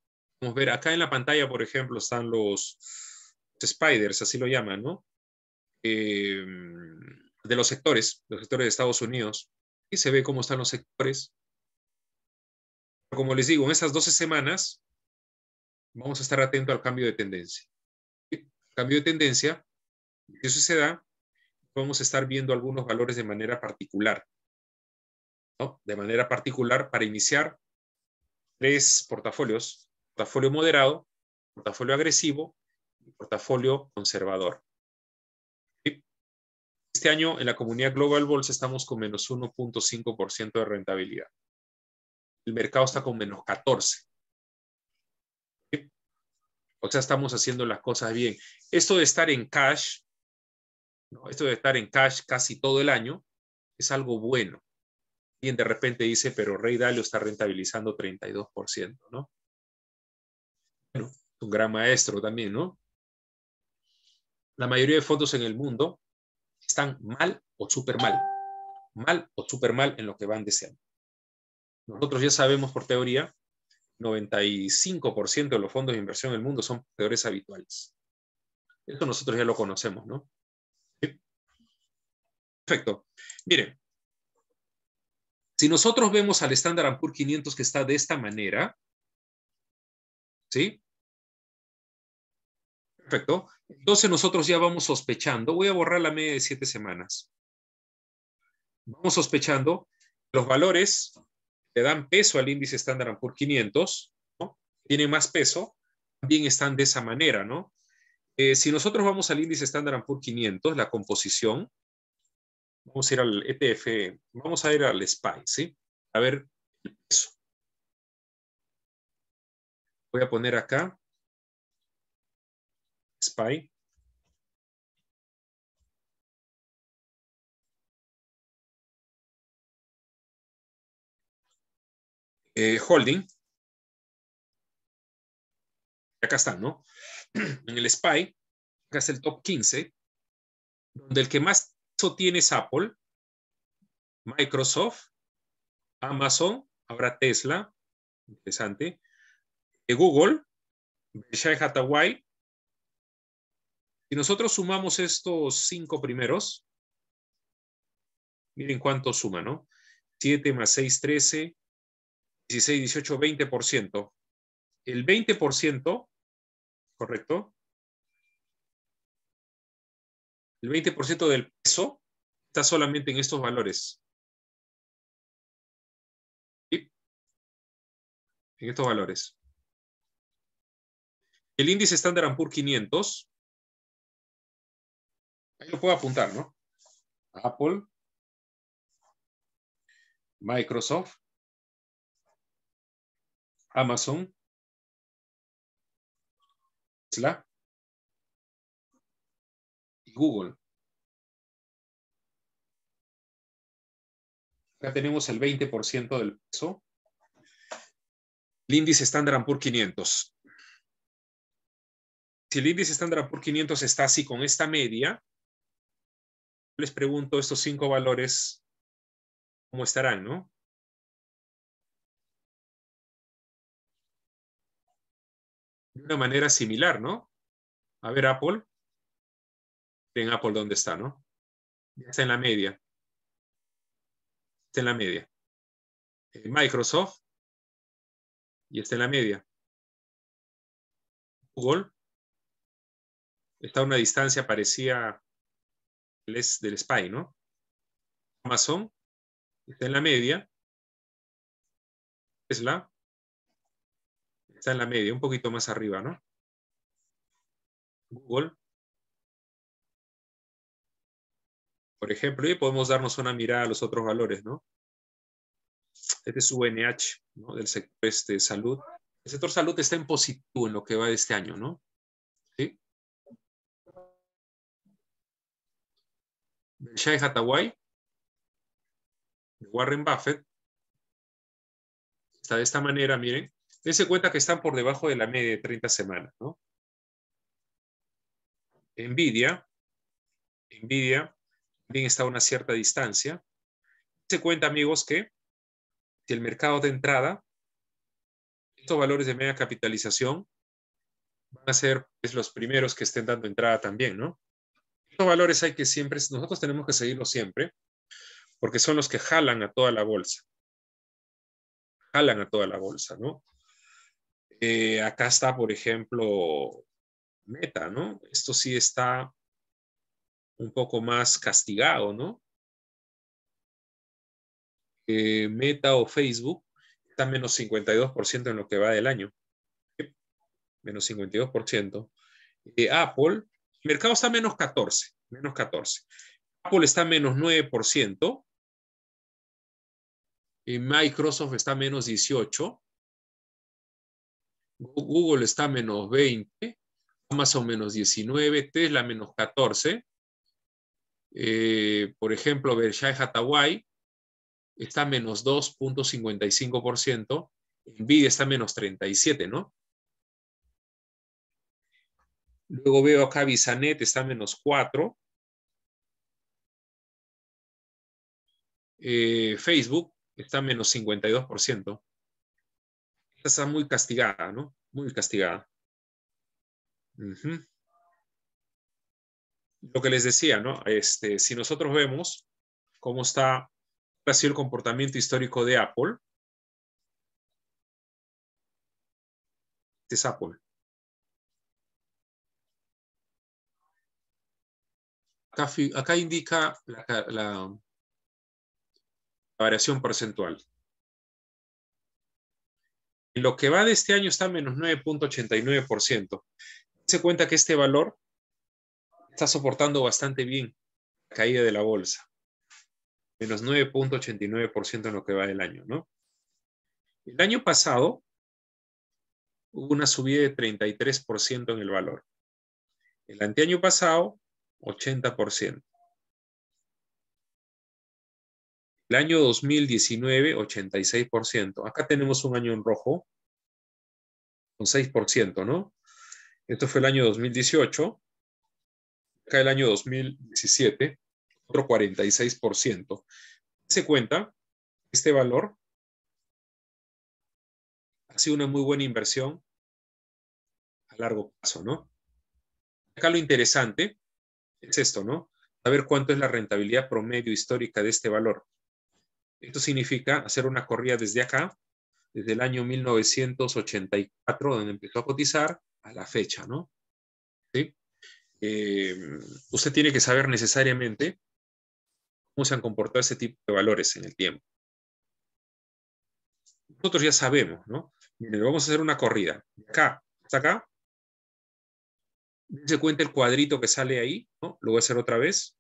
Vamos a ver, acá en la pantalla, por ejemplo, están los, este spiders, así lo llaman, ¿no? Em, de los sectores, los sectores de Estados Unidos, y se ve cómo están los sectores. Como les digo, en estas 12 semanas vamos a estar atentos al cambio de tendencia. cambio de tendencia, si eso se da, vamos a estar viendo algunos valores de manera particular. De manera particular para iniciar tres portafolios, portafolio moderado, portafolio agresivo portafolio conservador. Este año en la comunidad Global Balls estamos con menos 1.5% de rentabilidad. El mercado está con menos 14. O sea, estamos haciendo las cosas bien. Esto de estar en cash, esto de estar en cash casi todo el año, es algo bueno. Alguien de repente dice, pero Rey Dalio está rentabilizando 32%, ¿no? Bueno, un gran maestro también, ¿no? la mayoría de fondos en el mundo están mal o súper mal, mal o súper mal en lo que van deseando. Nosotros ya sabemos por teoría, 95% de los fondos de inversión en el mundo son peores habituales. Eso nosotros ya lo conocemos, ¿no? Perfecto. Miren, si nosotros vemos al Standard Poor's 500 que está de esta manera, ¿sí? Perfecto. Entonces nosotros ya vamos sospechando, voy a borrar la media de siete semanas. Vamos sospechando, los valores le dan peso al índice estándar por 500, ¿no? tienen más peso, también están de esa manera, ¿no? Eh, si nosotros vamos al índice estándar por 500, la composición, vamos a ir al ETF, vamos a ir al SPY, ¿sí? A ver el peso. Voy a poner acá Spy. Eh, holding. Acá está, ¿no? En el SPY, acá está el top 15, donde el que más tiene es Apple, Microsoft, Amazon, ahora Tesla, interesante, eh, Google, Berkshire Hathaway, si nosotros sumamos estos cinco primeros, miren cuánto suma, ¿no? 7 más 6, 13, 16, 18, 20%. El 20%, ¿correcto? El 20% del peso está solamente en estos valores. ¿Sí? En estos valores. El índice estándar Ampur 500 Ahí lo puedo apuntar, ¿no? Apple, Microsoft, Amazon, Tesla y Google. Acá tenemos el 20% del peso. El índice Standard por 500. Si el índice Standard por 500 está así con esta media, les pregunto estos cinco valores, ¿cómo estarán, no? De una manera similar, ¿no? A ver, Apple. Ven, Apple, ¿dónde está, no? Ya Está en la media. Está en la media. Eh, Microsoft. Y está en la media. Google. Está a una distancia parecía es del SPY, ¿no? Amazon está en la media. Tesla está en la media, un poquito más arriba, ¿no? Google. Por ejemplo, y podemos darnos una mirada a los otros valores, ¿no? Este es UNH, ¿no? Del sector este, salud. El sector salud está en positivo en lo que va de este año, ¿no? de Shai de Warren Buffett. Está de esta manera, miren. Dense cuenta que están por debajo de la media de 30 semanas, ¿no? Envidia. Nvidia también está a una cierta distancia. Dense cuenta, amigos, que si el mercado de entrada, estos valores de media capitalización van a ser pues, los primeros que estén dando entrada también, ¿no? Estos valores hay que siempre, nosotros tenemos que seguirlos siempre, porque son los que jalan a toda la bolsa. Jalan a toda la bolsa, ¿no? Eh, acá está, por ejemplo, Meta, ¿no? Esto sí está un poco más castigado, ¿no? Eh, Meta o Facebook está menos 52% en lo que va del año. Menos 52%. Eh, Apple mercado está menos 14, menos 14. Apple está menos 9%. Eh, Microsoft está menos 18. Google está menos 20. Amazon menos 19. Tesla menos 14. Eh, por ejemplo, Berkshire Hathaway está menos 2.55%. Nvidia está menos 37, ¿no? Luego veo acá Visanet está menos 4. Eh, Facebook está menos 52%. está muy castigada, ¿no? Muy castigada. Lo que les decía, ¿no? Este, si nosotros vemos cómo está ha sido el comportamiento histórico de Apple, este es Apple. Acá, indica la, variación porcentual. En lo que va de este año está menos 9.89%. Se cuenta que este valor está soportando bastante bien la caída de la bolsa. Menos 9.89% en lo que va del año, ¿no? El año pasado hubo una subida de 33% en el valor. El anteaño pasado 80%. El año 2019, 86%. Acá tenemos un año en rojo, con 6%, ¿no? Esto fue el año 2018. Acá el año 2017, otro 46%. Se cuenta, este valor ha sido una muy buena inversión a largo plazo, ¿no? Acá lo interesante es esto, ¿no? Saber cuánto es la rentabilidad promedio histórica de este valor. Esto significa hacer una corrida desde acá, desde el año 1984, donde empezó a cotizar, a la fecha, ¿no? ¿Sí? Eh, usted tiene que saber necesariamente cómo se han comportado ese tipo de valores en el tiempo. Nosotros ya sabemos, ¿no? vamos a hacer una corrida. Acá, hasta acá, Dense cuenta el cuadrito que sale ahí, ¿no? Lo voy a hacer otra vez.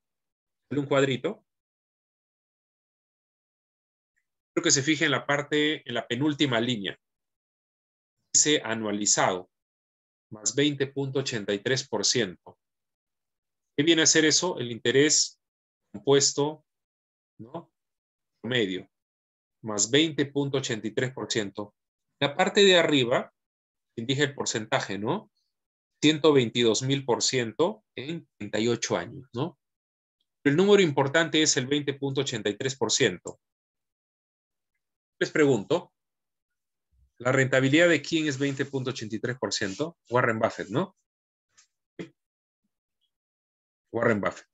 Sale un cuadrito. Quiero que se fije en la parte, en la penúltima línea. Dice anualizado, más 20.83%. ¿Qué viene a ser eso? El interés compuesto, ¿no? Promedio, más 20.83%. La parte de arriba indica el porcentaje, ¿no? 122 mil por ciento en 38 años, ¿no? El número importante es el 20.83%. Les pregunto, ¿la rentabilidad de quién es 20.83%? Warren Buffett, ¿no? Warren Buffett.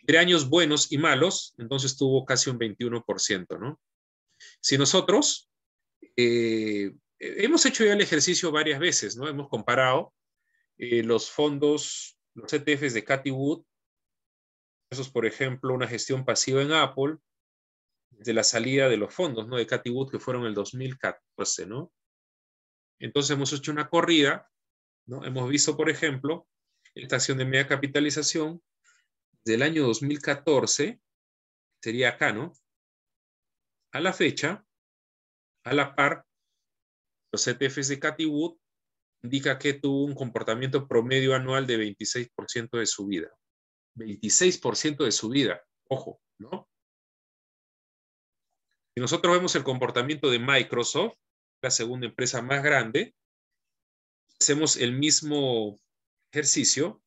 Entre años buenos y malos, entonces tuvo casi un 21%, ¿no? Si nosotros eh, eh, hemos hecho ya el ejercicio varias veces, ¿no? Hemos comparado eh, los fondos, los ETFs de Cathy Wood, es, por ejemplo, una gestión pasiva en Apple, de la salida de los fondos, ¿no? De Cathy Wood, que fueron en el 2014, ¿no? Entonces hemos hecho una corrida, ¿no? Hemos visto, por ejemplo, esta acción de media capitalización del año 2014, sería acá, ¿no? A la fecha, a la par los ETFs de Cathy Wood indica que tuvo un comportamiento promedio anual de 26% de su vida. 26% de su vida, ojo, ¿no? Si nosotros vemos el comportamiento de Microsoft, la segunda empresa más grande, hacemos el mismo ejercicio,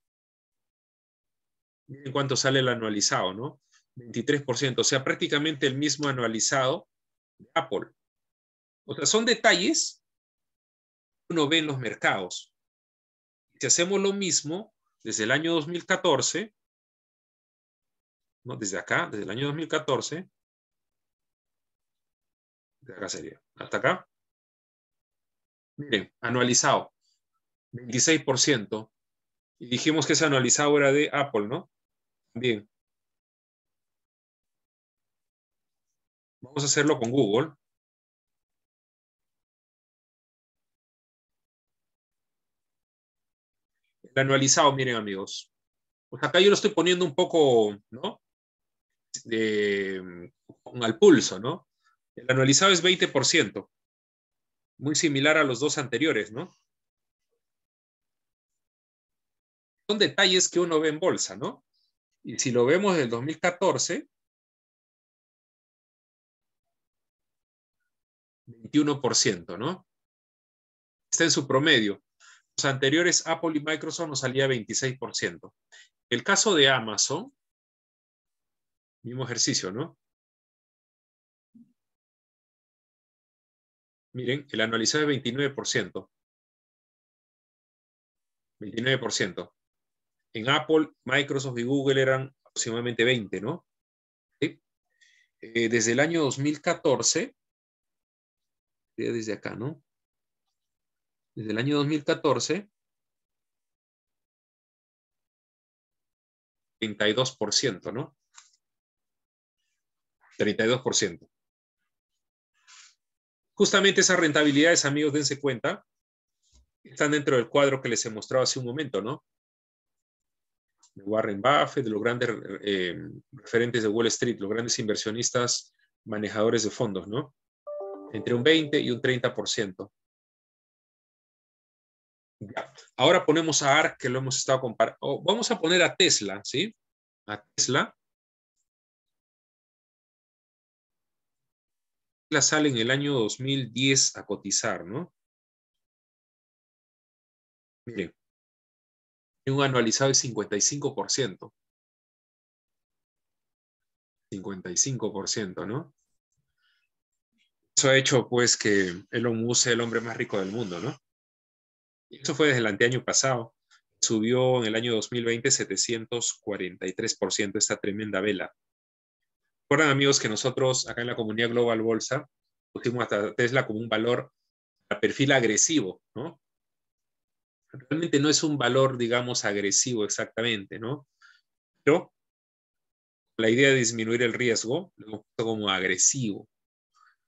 en cuánto sale el anualizado, ¿no? 23%, o sea, prácticamente el mismo anualizado de Apple. O sea, son detalles uno ve en los mercados. Si hacemos lo mismo desde el año 2014, ¿no? desde acá, desde el año 2014, de acá sería, hasta acá, miren, anualizado, 26%, y dijimos que ese anualizado era de Apple, ¿no? Bien. Vamos a hacerlo con Google. el anualizado, miren amigos. Pues acá yo lo estoy poniendo un poco, ¿no? De, mm, al pulso, ¿no? El anualizado es 20%, muy similar a los dos anteriores, ¿no? Son detalles que uno ve en bolsa, ¿no? Y si lo vemos del 2014, 21%, ¿no? Está en su promedio. Los anteriores, Apple y Microsoft nos salía 26%. El caso de Amazon, mismo ejercicio, ¿no? Miren, el anualizado es 29%. 29%. En Apple, Microsoft y Google eran aproximadamente 20, ¿no? Eh, desde el año 2014, desde acá, ¿no? desde el año 2014, 32%, ¿no? 32%. Justamente esas rentabilidades, amigos, dense cuenta, están dentro del cuadro que les he mostrado hace un momento, ¿no? De Warren Buffett, de los grandes eh, referentes de Wall Street, los grandes inversionistas, manejadores de fondos, ¿no? Entre un 20 y un 30%. Ahora ponemos a ARC, que lo hemos estado comparando. vamos a poner a Tesla, ¿sí? A Tesla. Tesla sale en el año 2010 a cotizar, ¿no? Mire, un anualizado de 55%. 55%, ¿no? Eso ha hecho, pues, que Elon Musk sea el hombre más rico del mundo, ¿no? Eso fue desde el anteaño pasado. Subió en el año 2020 743% esta tremenda vela. Recuerdan amigos que nosotros acá en la comunidad Global Bolsa pusimos hasta Tesla como un valor a perfil agresivo, ¿no? Realmente no es un valor, digamos, agresivo exactamente, ¿no? Pero la idea de disminuir el riesgo lo hemos puesto como agresivo,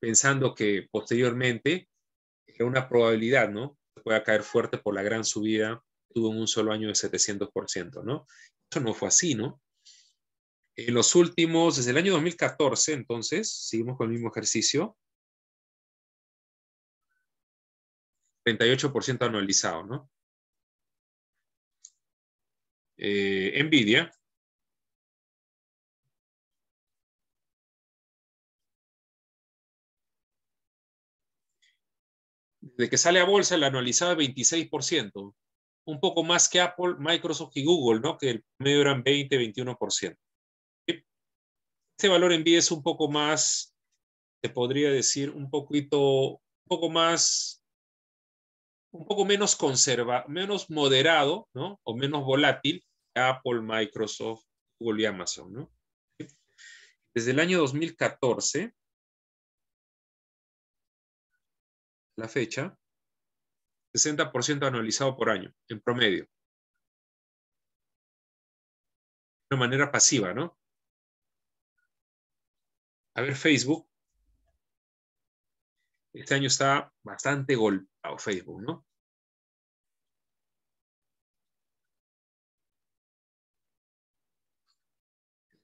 pensando que posteriormente era una probabilidad, ¿no? pueda caer fuerte por la gran subida tuvo en un solo año de 700%, ¿no? Eso no fue así, ¿no? En los últimos, desde el año 2014, entonces, seguimos con el mismo ejercicio, 38% anualizado, ¿no? Eh, Nvidia, desde que sale a bolsa la es 26%, un poco más que Apple, Microsoft y Google, ¿no? que el promedio eran 20, 21%. Este valor en B es un poco más, se podría decir, un poquito, un poco más, un poco menos conserva, menos moderado, ¿no? O menos volátil, Apple, Microsoft, Google y Amazon, ¿no? Desde el año 2014, la fecha, 60% anualizado por año, en promedio. De una manera pasiva, ¿no? A ver, Facebook. Este año está bastante golpeado Facebook, ¿no?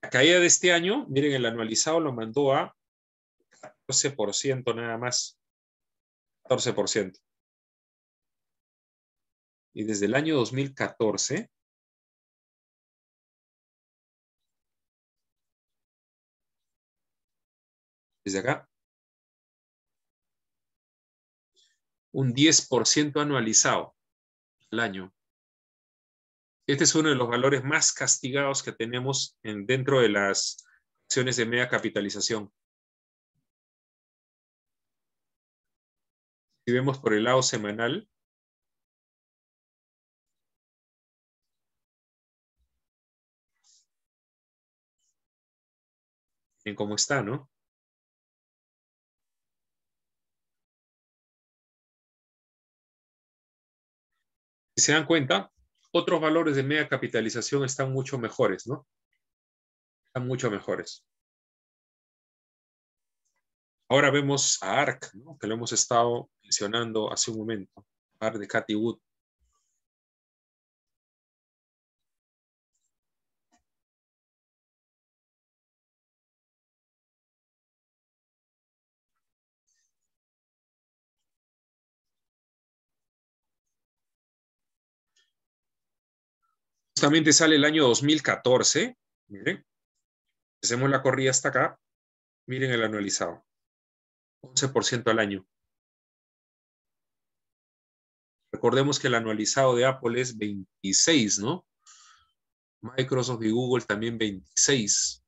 La caída de este año, miren, el anualizado lo mandó a 14% nada más. 14%. Y desde el año 2014, desde acá, un 10% anualizado al año. Este es uno de los valores más castigados que tenemos en, dentro de las acciones de media capitalización. Si vemos por el lado semanal, en cómo está, ¿no? Si se dan cuenta, otros valores de media capitalización están mucho mejores, ¿no? Están mucho mejores. Ahora vemos a ARC, ¿no? que lo hemos estado mencionando hace un momento, par de Katy Wood. Justamente sale el año 2014. Miren, hacemos la corrida hasta acá. Miren el anualizado. 11% al año. Recordemos que el anualizado de Apple es 26, ¿no? Microsoft y Google también 26.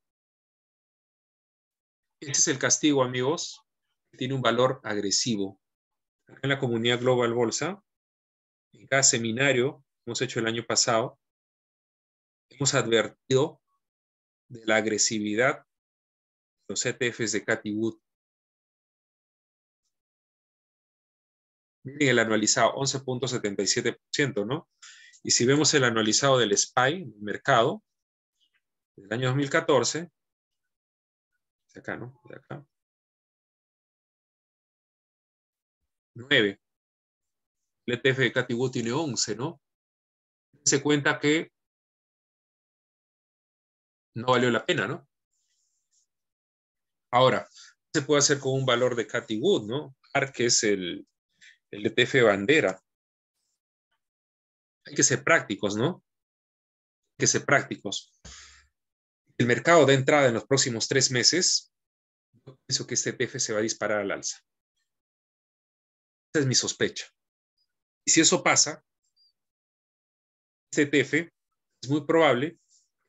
Este es el castigo, amigos. Tiene un valor agresivo. Acá en la comunidad Global Bolsa, en cada seminario que hemos hecho el año pasado, hemos advertido de la agresividad de los ETFs de Cathy Wood miren el anualizado, 11.77%, ¿no? Y si vemos el anualizado del SPY, el mercado, del año 2014, de acá, ¿no? De acá. 9. El ETF de Wood tiene 11, ¿no? Se cuenta que no valió la pena, ¿no? Ahora, se puede hacer con un valor de Katy Wood, ¿no? ARC, que es el, el ETF bandera. Hay que ser prácticos, ¿no? Hay que ser prácticos. El mercado de entrada en los próximos tres meses, yo pienso que este ETF se va a disparar al alza. Esa es mi sospecha. Y si eso pasa, este ETF es muy probable que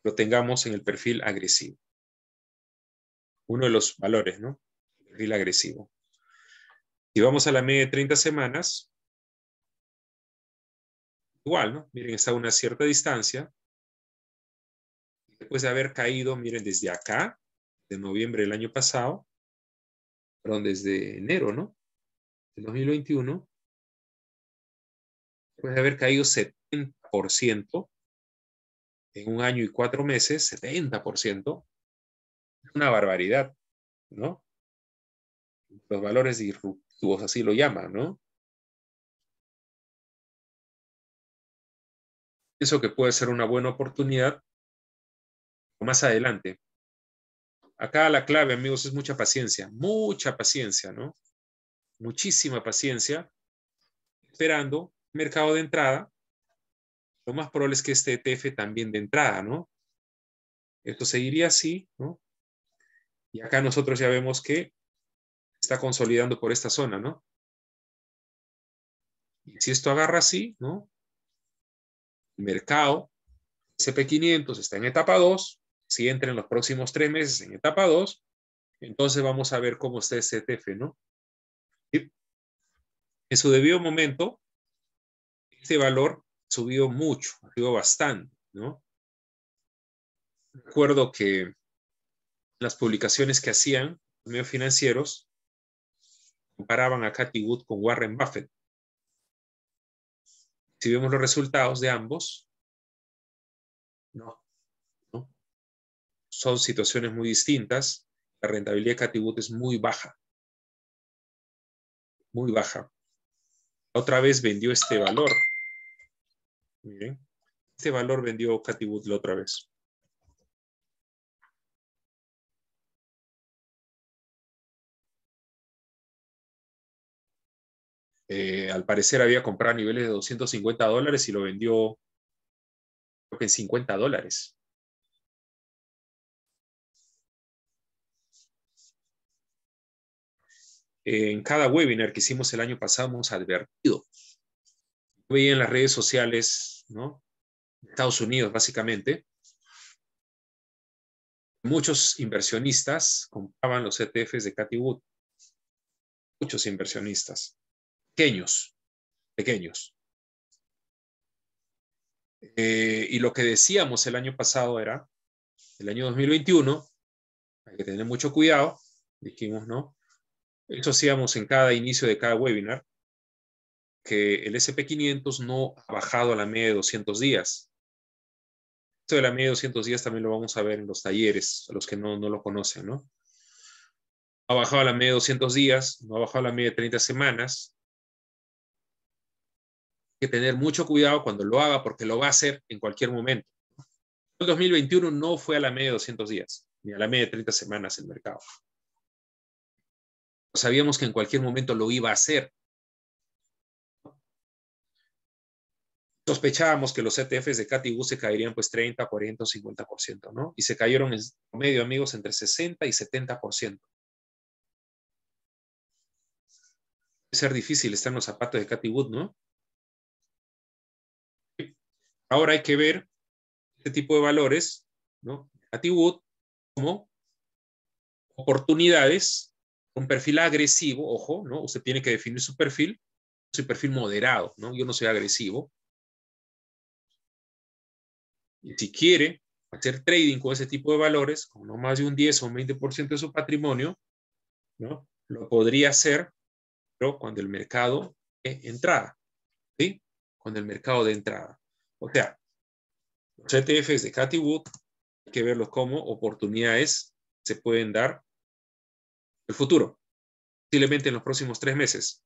lo tengamos en el perfil agresivo. Uno de los valores, ¿no? El perfil agresivo. Si vamos a la media de 30 semanas, igual, ¿no? Miren, está a una cierta distancia. Después de haber caído, miren, desde acá, de noviembre del año pasado, perdón, desde enero, ¿no? De 2021, después de haber caído 70% en un año y cuatro meses, 70%, es una barbaridad, ¿no? Los valores disruptivos tu así lo llama, ¿no? Eso que puede ser una buena oportunidad más adelante. Acá la clave, amigos, es mucha paciencia, mucha paciencia, ¿no? Muchísima paciencia, esperando mercado de entrada. Lo más probable es que este ETF también de entrada, ¿no? Esto seguiría así, ¿no? Y acá nosotros ya vemos que consolidando por esta zona, ¿no? Y si esto agarra así, ¿no? mercado, SP500 está en etapa 2, si entra en los próximos tres meses en etapa 2, entonces vamos a ver cómo está ese ETF, ¿no? en su debido momento, este valor subió mucho, subió bastante, ¿no? Recuerdo que las publicaciones que hacían los medios financieros comparaban a Cathy Wood con Warren Buffett. Si vemos los resultados de ambos, no, Son situaciones muy distintas. La rentabilidad de Cathy Wood es muy baja. Muy baja. Otra vez vendió este valor. este valor vendió Cathy Wood la otra vez. Eh, al parecer había comprado niveles de 250 dólares y lo vendió en 50 dólares. En cada webinar que hicimos el año pasado hemos advertido. Veía en las redes sociales, ¿no? Estados Unidos, básicamente, muchos inversionistas compraban los ETFs de Cathy Wood. Muchos inversionistas pequeños, pequeños. Eh, y lo que decíamos el año pasado era, el año 2021, hay que tener mucho cuidado, dijimos, ¿no? Eso hacíamos en cada inicio de cada webinar, que el SP500 no ha bajado a la media de 200 días. Esto de la media de 200 días también lo vamos a ver en los talleres, a los que no, no lo conocen, ¿no? Ha bajado a la media de 200 días, no ha bajado a la media de 30 semanas, que tener mucho cuidado cuando lo haga porque lo va a hacer en cualquier momento. El 2021 no fue a la media de 200 días, ni a la media de 30 semanas el mercado. Sabíamos que en cualquier momento lo iba a hacer. Sospechábamos que los ETFs de Cat se caerían pues 30, 40, 50%, ¿no? Y se cayeron en medio, amigos, entre 60 y 70%. ser difícil estar en los zapatos de Katy Wood, ¿no? Ahora hay que ver este tipo de valores, ¿no? Atibut como oportunidades, con perfil agresivo, ojo, ¿no? Usted tiene que definir su perfil, su perfil moderado, ¿no? Yo no soy agresivo. Y si quiere hacer trading con ese tipo de valores, con no más de un 10 o un 20% de su patrimonio, ¿no? Lo podría hacer, pero cuando el mercado de entrada, ¿sí? Cuando el mercado de entrada. O sea, los ETFs de Cathy Wood hay que verlos como oportunidades que se pueden dar en el futuro, posiblemente en los próximos tres meses.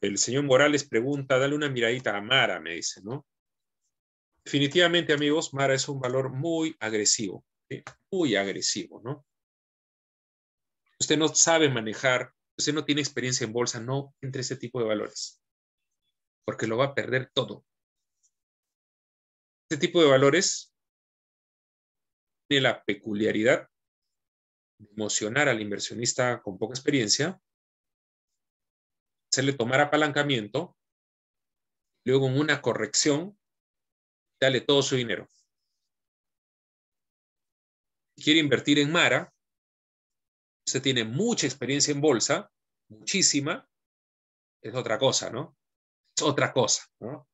El señor Morales pregunta, dale una miradita a Mara, me dice, ¿no? Definitivamente, amigos, Mara es un valor muy agresivo, muy agresivo, ¿no? Usted no sabe manejar usted no tiene experiencia en bolsa, no entre ese tipo de valores, porque lo va a perder todo. Este tipo de valores tiene la peculiaridad de emocionar al inversionista con poca experiencia, hacerle tomar apalancamiento, luego en una corrección, dale todo su dinero. quiere invertir en Mara, usted tiene mucha experiencia en bolsa, muchísima, es otra cosa, ¿no? Es otra cosa, ¿no?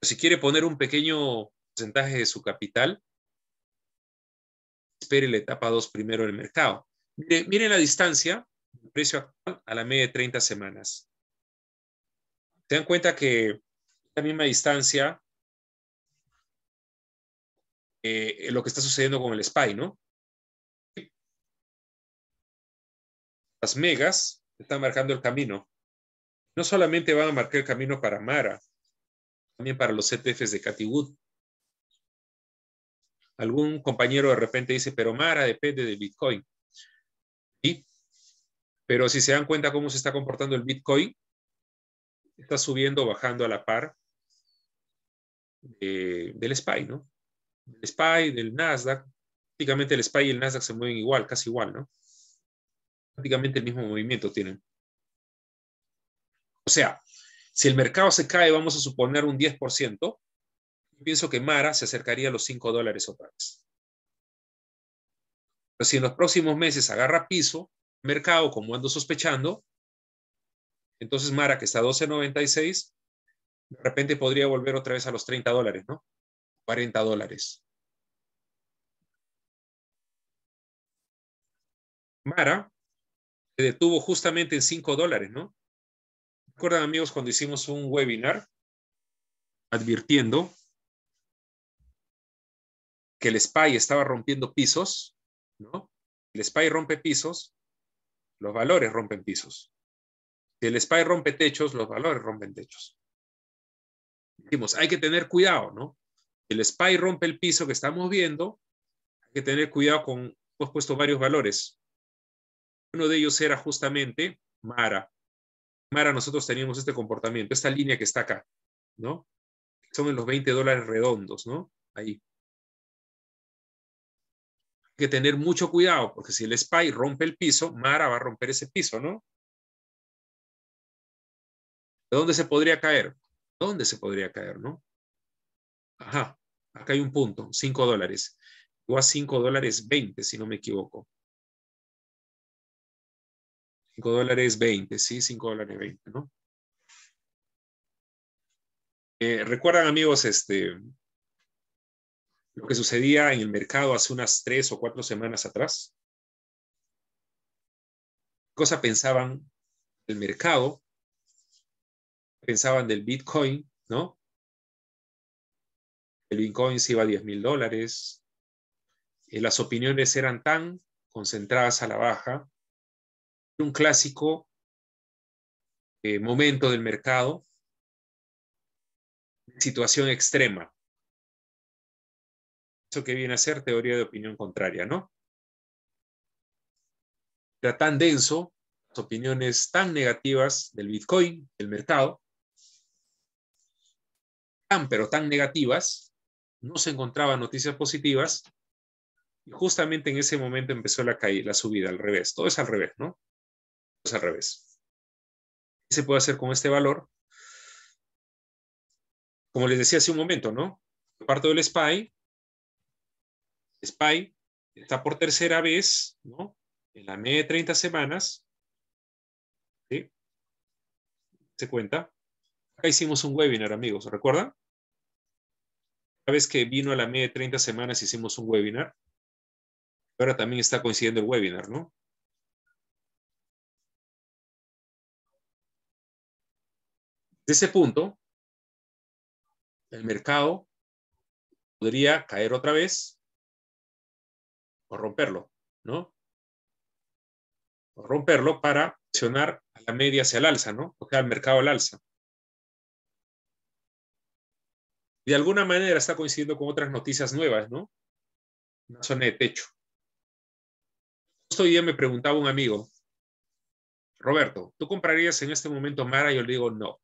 si quiere poner un pequeño porcentaje de su capital, espere la etapa 2 primero el mercado. Miren, la distancia el precio actual a la media de 30 semanas. Se dan cuenta que la misma distancia eh, lo que está sucediendo con el SPY, ¿no? Las megas están marcando el camino. No solamente van a marcar el camino para Mara, también para los ETFs de Catiwood. Algún compañero de repente dice, pero Mara depende de Bitcoin. ¿Sí? Pero si se dan cuenta cómo se está comportando el Bitcoin, está subiendo, o bajando a la par del SPY, ¿no? Del SPY, del Nasdaq. Prácticamente el SPY y el Nasdaq se mueven igual, casi igual, ¿no? prácticamente el mismo movimiento tienen. O sea, si el mercado se cae, vamos a suponer un 10%, pienso que Mara se acercaría a los 5 dólares otra vez. Pero si en los próximos meses agarra piso, mercado, como ando sospechando, entonces Mara, que está a 12.96, de repente podría volver otra vez a los 30 dólares, ¿no? 40 dólares. Mara detuvo justamente en 5 dólares, ¿no? ¿Recuerdan, amigos, cuando hicimos un webinar advirtiendo que el SPY estaba rompiendo pisos, ¿no? El SPY rompe pisos, los valores rompen pisos. Si el SPY rompe techos, los valores rompen techos. Dijimos, hay que tener cuidado, ¿no? el SPY rompe el piso que estamos viendo, hay que tener cuidado con, hemos puesto varios valores, uno de ellos era justamente Mara. Mara, nosotros teníamos este comportamiento, esta línea que está acá, ¿no? Son los 20 dólares redondos, ¿no? Ahí. Hay que tener mucho cuidado, porque si el spy rompe el piso, Mara va a romper ese piso, ¿no? ¿De dónde se podría caer? ¿Dónde se podría caer, no? Ajá, acá hay un punto, 5 dólares. O a 5 dólares 20, si no me equivoco. 5 dólares 20, ¿sí? 5 dólares 20, ¿no? Eh, recuerdan, amigos, este, lo que sucedía en el mercado hace unas tres o cuatro semanas atrás. ¿Qué cosa pensaban del mercado? Pensaban del Bitcoin, ¿no? El Bitcoin se iba a 10 mil dólares. Eh, las opiniones eran tan concentradas a la baja un clásico eh, momento del mercado, situación extrema. Eso que viene a ser teoría de opinión contraria, ¿no? Era tan denso, las opiniones tan negativas del Bitcoin, del mercado, tan pero tan negativas, no se encontraban noticias positivas, y justamente en ese momento empezó la caída, la subida al revés, todo es al revés, ¿no? al revés. ¿Qué se puede hacer con este valor? Como les decía hace un momento, ¿no? Parto del SPY. SPY está por tercera vez, ¿no? En la media de 30 semanas. ¿Sí? ¿Se cuenta? Acá hicimos un webinar, amigos, ¿recuerdan? Cada vez que vino a la media de 30 semanas hicimos un webinar. Ahora también está coincidiendo el webinar, ¿no? De ese punto, el mercado podría caer otra vez o romperlo, ¿no? O romperlo para accionar a la media hacia el alza, ¿no? O sea, el mercado al alza. De alguna manera está coincidiendo con otras noticias nuevas, ¿no? Una zona de techo. Justo hoy día me preguntaba un amigo, Roberto, ¿tú comprarías en este momento Mara? Yo le digo, no.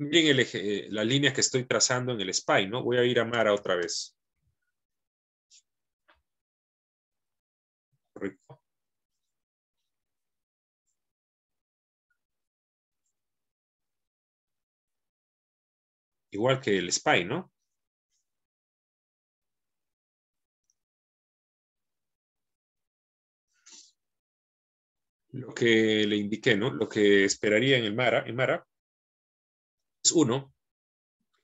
Miren el eje, eh, las líneas que estoy trazando en el SPY, ¿no? Voy a ir a Mara otra vez. Igual que el SPY, ¿no? Lo que le indiqué, ¿no? Lo que esperaría en el Mara, en Mara uno,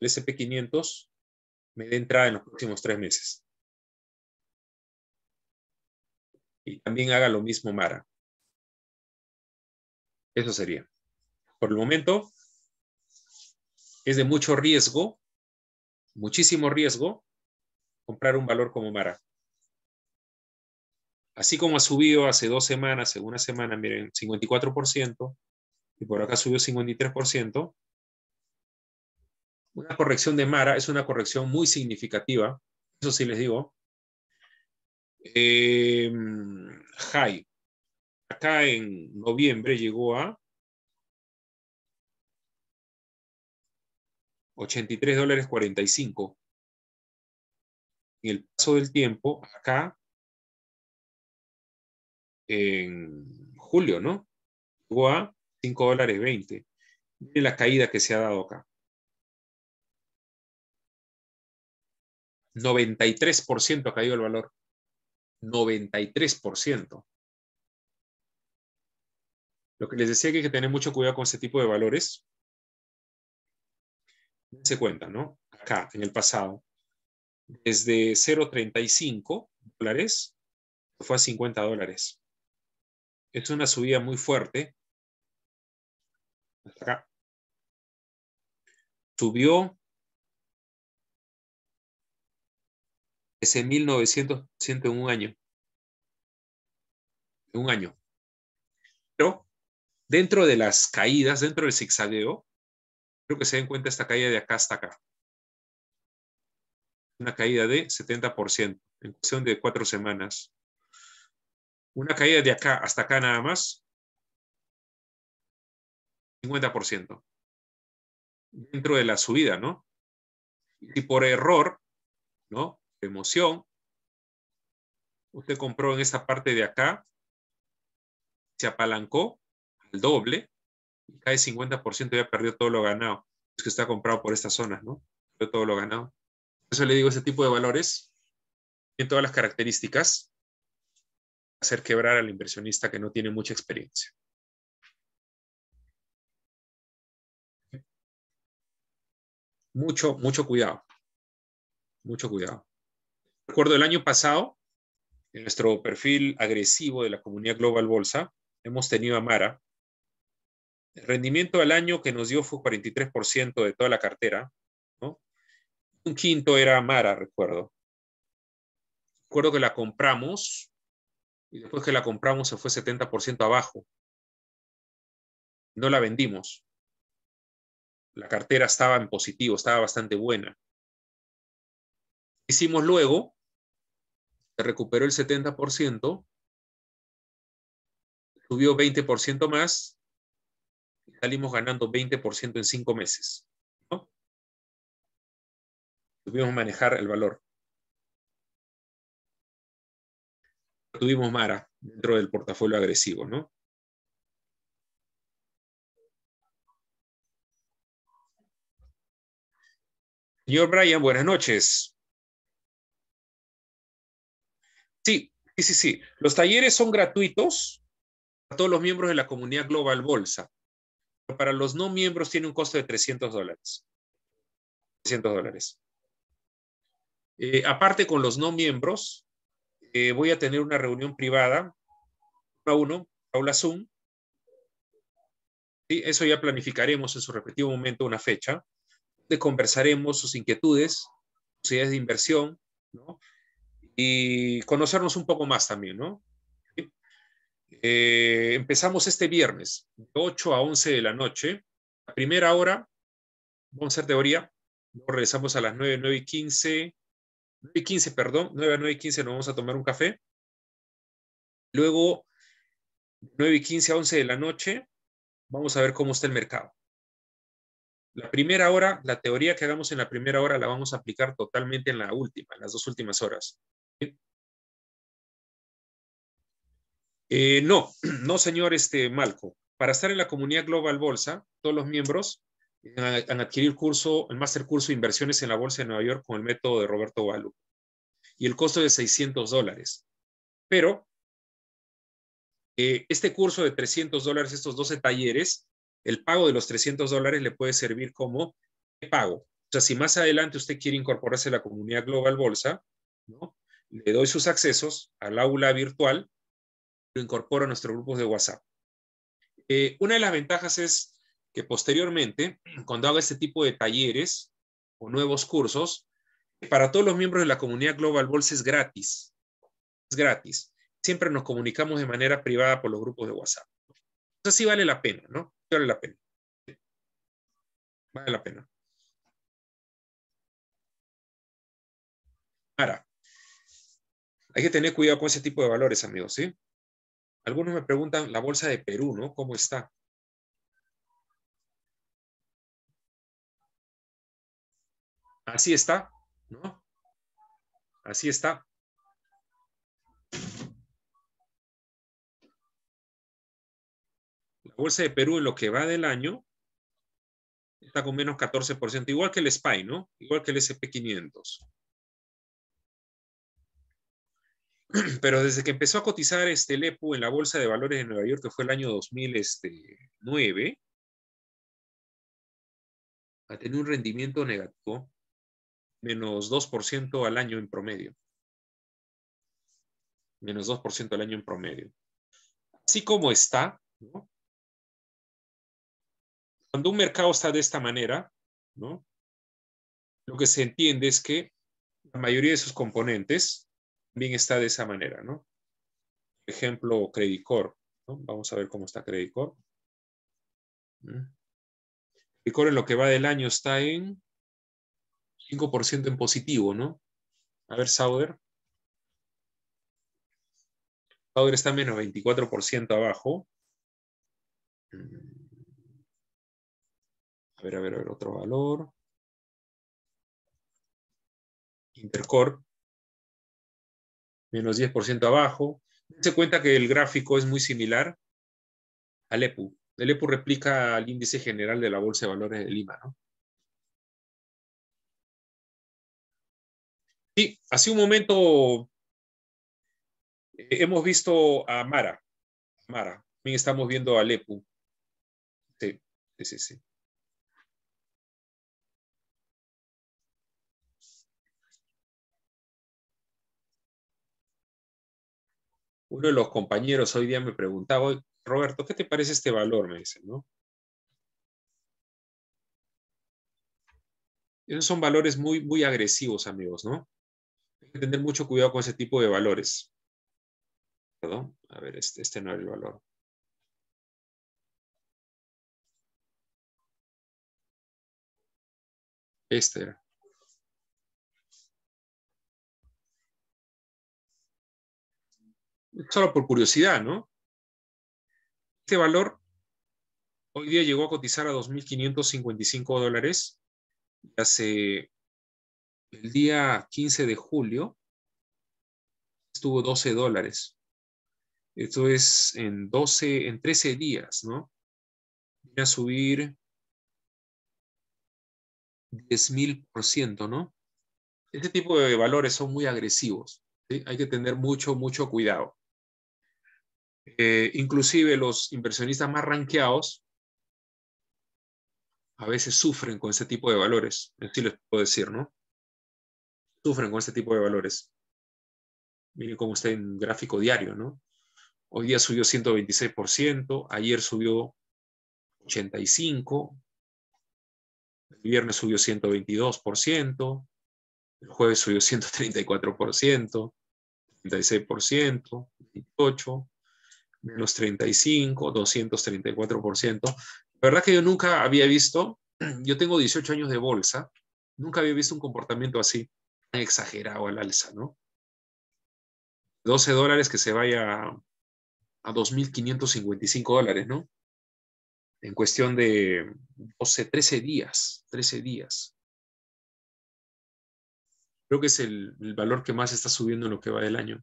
el SP500, me dé entrada en los próximos tres meses. Y también haga lo mismo Mara. Eso sería. Por el momento, es de mucho riesgo, muchísimo riesgo, comprar un valor como Mara. Así como ha subido hace dos semanas, hace una semana, miren, 54%, y por acá subió 53%, una corrección de Mara es una corrección muy significativa, eso sí les digo. Eh, em, high. Acá en noviembre llegó a 83 dólares 45. En el paso del tiempo, acá, en julio, ¿no? Llegó a 5 dólares 20. Miren la caída que se ha dado acá. 93% ha caído el valor. 93%. Lo que les decía que hay que tener mucho cuidado con este tipo de valores. Se cuenta, ¿no? Acá, en el pasado, desde 0.35 dólares, fue a 50 dólares. Es una subida muy fuerte. Hasta acá. Subió ese 1900 en un año. En un año. Pero dentro de las caídas, dentro del zigzagueo, creo que se den cuenta esta caída de acá hasta acá. Una caída de 70% en cuestión de cuatro semanas. Una caída de acá hasta acá nada más, 50%. Dentro de la subida, ¿no? Y por error, ¿no? emoción. Usted compró en esta parte de acá, se apalancó al doble, y cae 50%, ya perdió todo lo ganado. Es que está comprado por estas zonas, ¿no? Perdió todo lo ganado. Por eso le digo, ese tipo de valores tiene todas las características hacer quebrar al inversionista que no tiene mucha experiencia. Mucho, mucho cuidado. Mucho cuidado recuerdo el año pasado, en nuestro perfil agresivo de la comunidad Global Bolsa, hemos tenido a Mara. El rendimiento al año que nos dio fue 43% de toda la cartera, Un quinto era Mara, recuerdo. Recuerdo que la compramos y después que la compramos se fue 70% abajo. No la vendimos. La cartera estaba en positivo, estaba bastante buena. Hicimos luego se recuperó el 70%, subió 20% más, y salimos ganando 20% en cinco meses. ¿no? Tuvimos manejar el valor. Tuvimos Mara dentro del portafolio agresivo, ¿no? Señor Brian, buenas noches. Sí, sí, sí, sí. Los talleres son gratuitos a todos los miembros de la comunidad Global Bolsa. Pero para los no miembros tiene un costo de 300 dólares. 300 dólares. Eh, aparte con los no miembros, eh, voy a tener una reunión privada, uno a uno, aula Zoom. ¿Sí? Eso ya planificaremos en su respectivo momento una fecha, donde conversaremos sus inquietudes, sus ideas de inversión, ¿no? y conocernos un poco más también, ¿no? Eh, empezamos este viernes, de 8 a 11 de la noche. La primera hora, vamos a hacer teoría. Luego regresamos a las 9, 9 y 15. 9 y 15, perdón. 9 a 9 y 15 nos vamos a tomar un café. Luego, 9 y 15 a 11 de la noche, vamos a ver cómo está el mercado. La primera hora, la teoría que hagamos en la primera hora la vamos a aplicar totalmente en la última, en las dos últimas horas. Eh, no, no, señor este, Malco. Para estar en la comunidad Global Bolsa, todos los miembros eh, han, a adquirir el curso, el máster curso de inversiones en la Bolsa de Nueva York con el método de Roberto Balu. Y el costo de 600 dólares. Pero eh, este curso de 300 dólares, estos 12 talleres, el pago de los 300 dólares le puede servir como pago. O sea, si más adelante usted quiere incorporarse a la comunidad Global Bolsa, ¿no? le doy sus accesos al aula virtual, lo incorporo a nuestros grupos de WhatsApp. Eh, una de las ventajas es que posteriormente, cuando haga este tipo de talleres o nuevos cursos, eh, para todos los miembros de la comunidad Global Bolsa es gratis. Es gratis. Siempre nos comunicamos de manera privada por los grupos de WhatsApp. Eso sí vale la pena, ¿no? vale la pena. Vale la pena. Ahora, hay que tener cuidado con ese tipo de valores, amigos, ¿sí? Algunos me preguntan la bolsa de Perú, ¿no? ¿Cómo está? Así está, ¿no? Así está. La bolsa de Perú en lo que va del año está con menos 14%, igual que el SPY, ¿no? Igual que el SP500. pero desde que empezó a cotizar este, lepu en la Bolsa de Valores de Nueva York, que fue el año 2009, este, ha tenido un rendimiento negativo, menos 2% al año en promedio. Menos 2% al año en promedio. Así como está, cuando un mercado está de esta manera, ¿no? lo que se entiende es que la mayoría de sus componentes también está de esa manera, ¿no? Ejemplo, Core, ¿no? Vamos a ver cómo está Credit mm. Credit Core en lo que va del año está en 5% en positivo, ¿no? A ver, Sauder. Sauer está menos 24% abajo. Mm. A ver, a ver, a ver, otro valor. Intercorp menos 10% abajo. Dense cuenta que el gráfico es muy similar al EPU. El EPU replica al índice general de la Bolsa de Valores de Lima, ¿no? Sí, hace un momento eh, hemos visto a Mara. Mara. También estamos viendo a Lepu. Sí, sí, sí. uno de los compañeros hoy día me preguntaba, Roberto, ¿qué te parece este valor? Me dice, ¿no? Esos son valores muy, muy agresivos, amigos, ¿no? Hay que tener mucho cuidado con ese tipo de valores. Perdón, a ver, este, este no era el valor. Este era. solo por curiosidad, ¿no? Este valor hoy día llegó a cotizar a 2.555 dólares. Hace el día 15 de julio estuvo 12 dólares. Esto es en 12, en 13 días, ¿no? Viene a subir 10.000%, ¿no? Este tipo de valores son muy agresivos. Hay que tener mucho, mucho cuidado. Eh, inclusive los inversionistas más ranqueados a veces sufren con ese tipo de valores, así les puedo decir, ¿no? Sufren con este tipo de valores. Miren cómo está en gráfico diario, ¿no? Hoy día subió 126%, ayer subió 85%, el viernes subió 122%, el jueves subió 134%, 36%, 28%, menos 35, 234%. La verdad que yo nunca había visto, yo tengo 18 años de bolsa, nunca había visto un comportamiento así exagerado al alza, ¿no? 12 dólares que se vaya a 2.555 dólares, ¿no? En cuestión de 12, 13 días, 13 días. Creo que es el valor que más está subiendo en lo que va del año.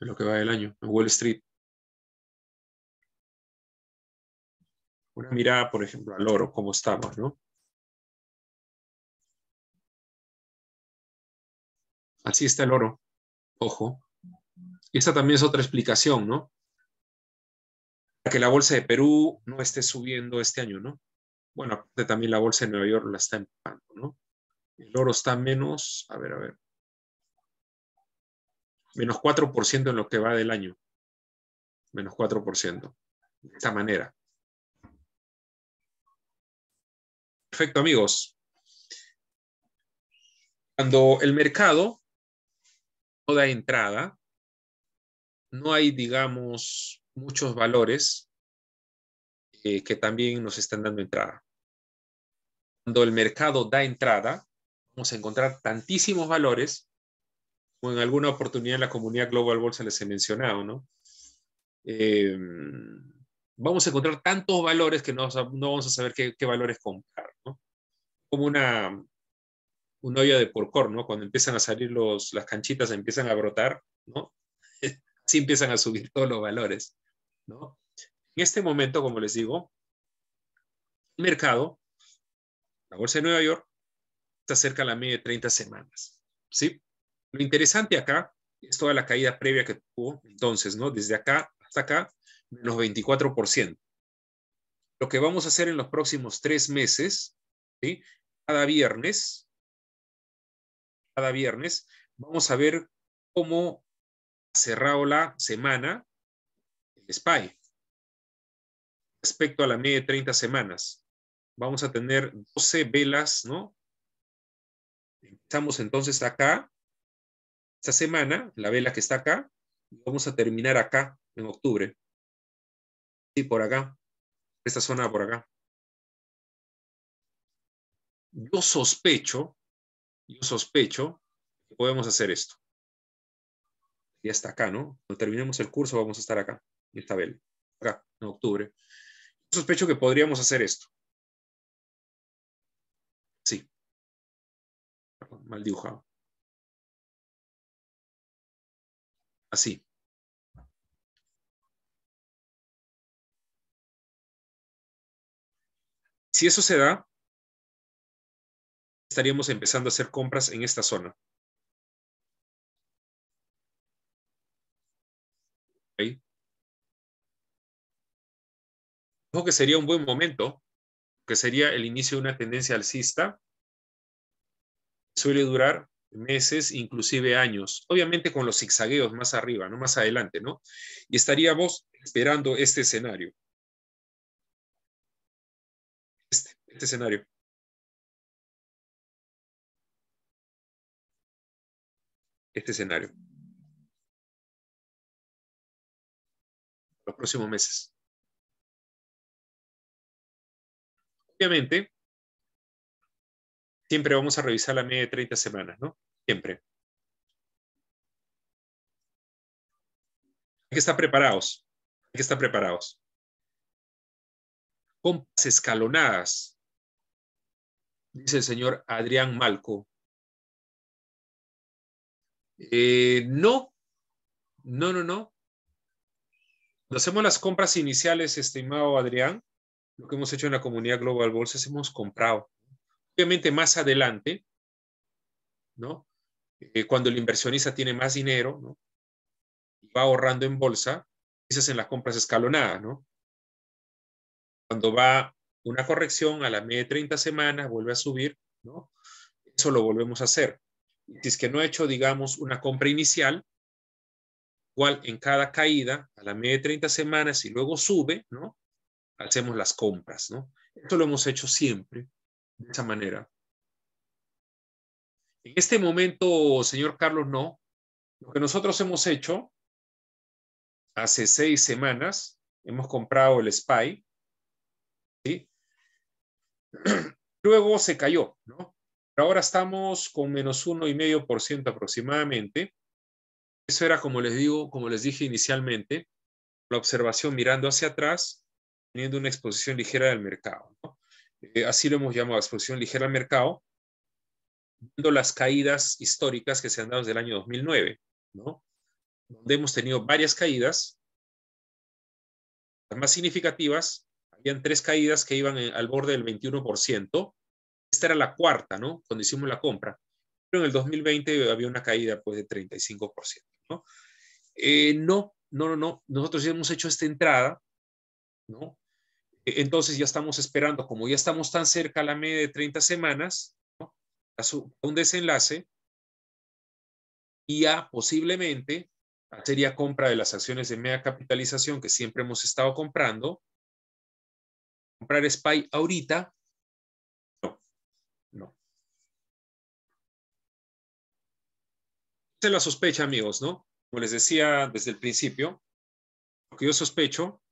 en lo que va del año, en Wall Street. Una mirada, por ejemplo, al oro, cómo estamos, ¿no? Así está el oro, ojo. Y esta también es otra explicación, ¿no? que la bolsa de Perú no esté subiendo este año, ¿no? Bueno, aparte también la bolsa de Nueva York la está empujando, ¿no? El oro está menos, a ver, a ver, menos 4% en lo que va del año. Menos 4%. De esta manera. Perfecto, amigos. Cuando el mercado no da entrada, no hay, digamos, muchos valores eh, que también nos están dando entrada. Cuando el mercado da entrada, vamos a encontrar tantísimos valores en alguna oportunidad en la comunidad Global Bolsa les he mencionado, ¿no? Eh, vamos a encontrar tantos valores que no, vamos a saber qué, valores comprar, ¿no? Como una, un olla de porcor, ¿no? Cuando empiezan a salir los, las canchitas, empiezan a brotar, ¿no? Así empiezan a subir todos los valores, ¿no? En este momento, como les digo, el mercado, la bolsa de Nueva York, está cerca a la media de 30 semanas, ¿sí? Lo interesante acá es toda la caída previa que tuvo, entonces, ¿no? Desde acá hasta acá, menos 24%. Lo que vamos a hacer en los próximos tres meses, ¿sí? cada viernes, cada viernes, vamos a ver cómo ha cerrado la semana el SPY respecto a la media de 30 semanas. Vamos a tener 12 velas, ¿no? Empezamos entonces acá, esta semana, la vela que está acá, vamos a terminar acá en octubre. Sí, por acá. Esta zona por acá. Yo sospecho, yo sospecho que podemos hacer esto. Ya está acá, ¿no? Cuando terminemos el curso vamos a estar acá, en esta vela. Acá, en octubre. Yo sospecho que podríamos hacer esto. Sí. Mal dibujado. así. Si eso se da, estaríamos empezando a hacer compras en esta zona. que sería un buen momento, que sería el inicio de una tendencia alcista. Suele durar meses, inclusive años, obviamente con los zigzagueos más arriba, ¿no? más adelante, ¿no? Y estaríamos esperando este escenario. Este, este escenario. Este escenario. Los próximos meses. Obviamente, siempre vamos a revisar la media de 30 semanas, ¿no? Siempre. Hay que estar preparados. Hay que estar preparados. Compras escalonadas, dice el señor Adrián Malco. Eh, no, no, no, no. Cuando hacemos las compras iniciales, estimado Adrián, lo que hemos hecho en la comunidad Global Bolsa es hemos comprado Obviamente más adelante, ¿no? Eh, cuando el inversionista tiene más dinero, ¿no? Y va ahorrando en bolsa, se en las compras escalonadas, ¿no? Cuando va una corrección a la media de 30 semanas, vuelve a subir, ¿no? Eso lo volvemos a hacer. Si es que no he hecho, digamos, una compra inicial, igual en cada caída, a la media de 30 semanas y luego sube, ¿no? Hacemos las compras, ¿no? Esto lo hemos hecho siempre de esa manera. En este momento, señor Carlos, no. Lo que nosotros hemos hecho, hace seis semanas, hemos comprado el SPY, ¿sí? Luego se cayó, ¿no? Pero ahora estamos con menos uno y medio por ciento aproximadamente. Eso era, como les digo, como les dije inicialmente, la observación mirando hacia atrás, teniendo una exposición ligera del mercado. ¿no? así lo hemos llamado, exposición ligera al mercado, viendo las caídas históricas que se han dado desde el año 2009, ¿no? Donde hemos tenido varias caídas, las más significativas, habían tres caídas que iban al borde del 21%, esta era la cuarta, ¿no? Cuando hicimos la compra, pero en el 2020 había una caída pues de 35%, ¿no? no, no, no, no, nosotros ya hemos hecho esta entrada, ¿no? E-, entonces ya estamos esperando, como ya estamos tan cerca a la media de 30 semanas, a un desenlace, y ya posiblemente sería compra de las acciones de media capitalización que siempre hemos estado comprando. Comprar SPY ahorita, no, no. Se la sospecha, amigos, ¿no? Como les decía desde el principio, lo que yo sospecho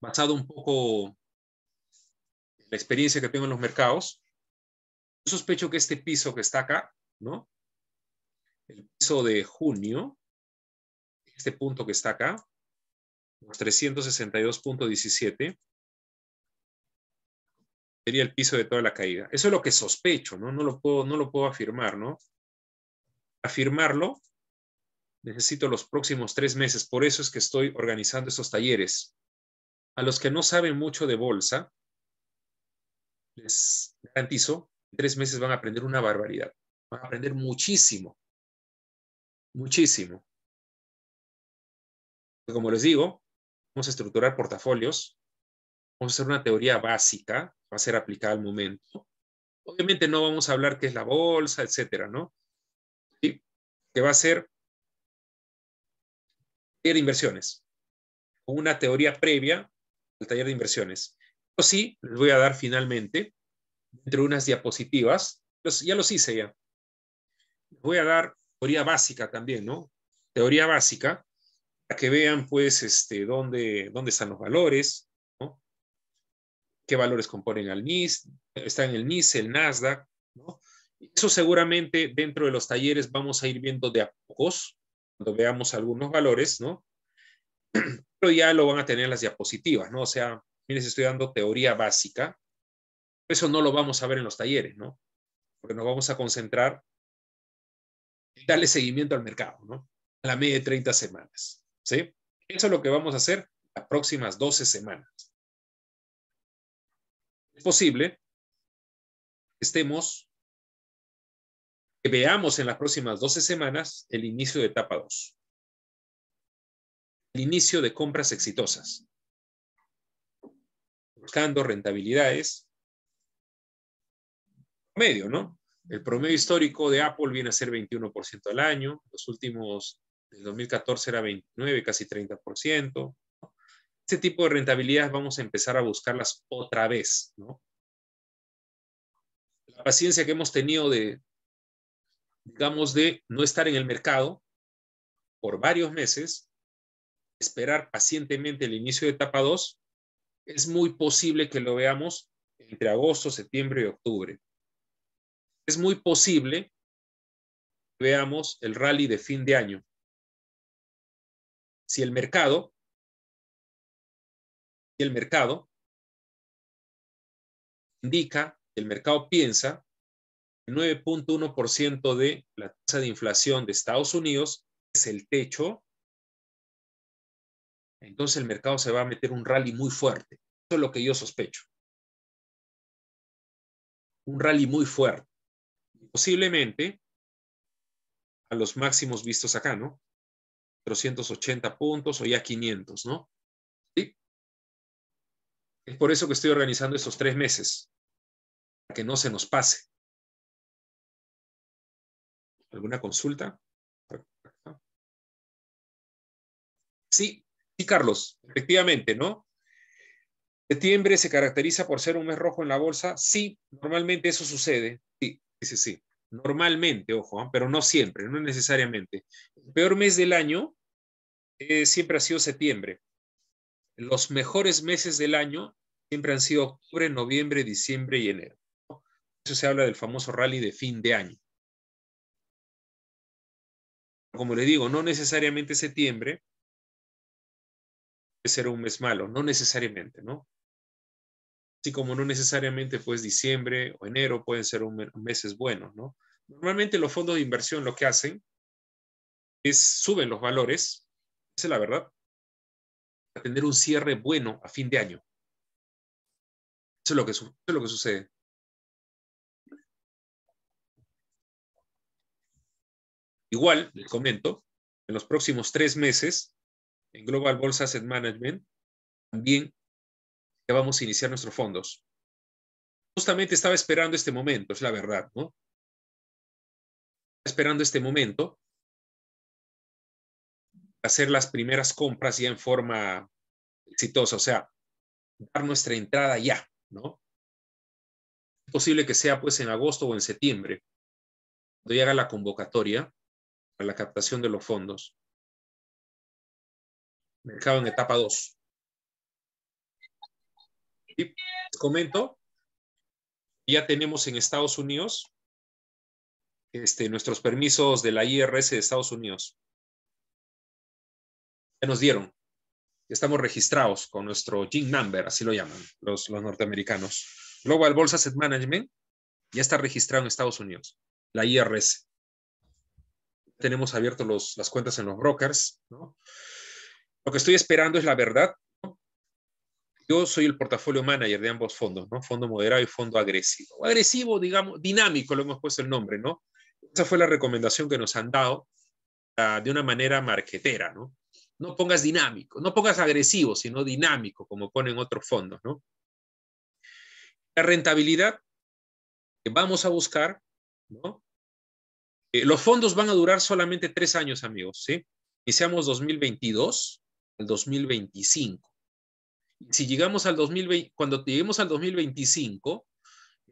basado un poco en la experiencia que tengo en los mercados, sospecho que este piso que está acá, ¿no? El piso de junio, este punto que está acá, los 362.17, sería el piso de toda la caída. Eso es lo que sospecho, ¿no? No lo puedo, no lo puedo afirmar, ¿no? Afirmarlo, necesito los próximos tres meses. Por eso es que estoy organizando estos talleres. A los que no saben mucho de bolsa, les garantizo, en tres meses van a aprender una barbaridad. Van a aprender muchísimo. Muchísimo. Como les digo, vamos a estructurar portafolios. Vamos a hacer una teoría básica, va a ser aplicada al momento. Obviamente no vamos a hablar qué es la bolsa, etcétera, ¿no? que va a ser inversiones. Una teoría previa el taller de inversiones. O sí, les voy a dar finalmente, entre unas diapositivas, ya los hice ya. Les voy a dar teoría básica también, ¿no? Teoría básica, para que vean, pues, este, dónde, dónde están los valores, ¿no? Qué valores componen al NIS, está en el NIS, el Nasdaq, ¿no? Eso seguramente dentro de los talleres vamos a ir viendo de a pocos, cuando veamos algunos valores, ¿no? pero ya lo van a tener las diapositivas, ¿no? O sea, miren, estoy dando teoría básica, eso no lo vamos a ver en los talleres, ¿no? Porque nos vamos a concentrar en darle seguimiento al mercado, ¿no? A la media de 30 semanas, ¿sí? Eso es lo que vamos a hacer las próximas 12 semanas. Es posible que estemos, que veamos en las próximas 12 semanas el inicio de etapa 2 el inicio de compras exitosas, buscando rentabilidades. Promedio, ¿no? El promedio histórico de Apple viene a ser 21% al año, los últimos del 2014 era 29, casi 30%. Este tipo de rentabilidades vamos a empezar a buscarlas otra vez, ¿no? La paciencia que hemos tenido de, digamos, de no estar en el mercado por varios meses, esperar pacientemente el inicio de etapa 2, es muy posible que lo veamos entre agosto, septiembre y octubre. Es muy posible que veamos el rally de fin de año. Si el mercado, si el mercado indica, el mercado piensa 9.1% de la tasa de inflación de Estados Unidos es el techo entonces el mercado se va a meter un rally muy fuerte. Eso es lo que yo sospecho. Un rally muy fuerte. Posiblemente a los máximos vistos acá, ¿no? 480 puntos o ya 500, ¿no? ¿Sí? Es por eso que estoy organizando estos tres meses, para que no se nos pase. ¿Alguna consulta? Sí, Sí, Carlos, efectivamente, ¿no? Septiembre se caracteriza por ser un mes rojo en la bolsa. Sí, normalmente eso sucede. Sí, sí, sí. Normalmente, ojo, ¿ah? pero no siempre, no necesariamente. El peor mes del año eh, siempre ha sido septiembre. Los mejores meses del año siempre han sido octubre, noviembre, diciembre y enero. eso se habla del famoso rally de fin de año. Como les digo, no necesariamente septiembre, ser un mes malo, no necesariamente, ¿no? Así como no necesariamente pues diciembre o enero pueden ser un, meses buenos, ¿no? Normalmente los fondos de inversión lo que hacen es suben los valores, esa es la verdad, para tener un cierre bueno a fin de año. Eso es lo que, eso es lo que sucede. Igual, les comento, en los próximos tres meses en Global Bolsa Asset Management, también ya vamos a iniciar nuestros fondos. Justamente estaba esperando este momento, es la verdad, ¿no? Esperando este momento hacer las primeras compras ya en forma exitosa, o sea, dar nuestra entrada ya, ¿no? Es posible que sea pues en agosto o en septiembre, cuando haga la convocatoria para la captación de los fondos mercado en etapa 2. Y comento, ya tenemos en Estados Unidos este, nuestros permisos de la IRS de Estados Unidos. Ya nos dieron. Estamos registrados con nuestro GIN number, así lo llaman los, los norteamericanos. Global Bolsa Asset Management ya está registrado en Estados Unidos, la IRS. Tenemos abiertos las cuentas en los brokers, ¿no? Lo que estoy esperando es la verdad. Yo soy el portafolio manager de ambos fondos, ¿no? Fondo moderado y fondo agresivo. agresivo, digamos, dinámico, lo hemos puesto el nombre, ¿no? Esa fue la recomendación que nos han dado ah, de una manera marquetera, ¿no? No pongas dinámico, no pongas agresivo, sino dinámico, como ponen otros fondos, ¿no? La rentabilidad que vamos a buscar, ¿no? Eh, los fondos van a durar solamente tres años, amigos, ¿sí? Iniciamos 2022 2025. Si llegamos al 2020, cuando lleguemos al 2025,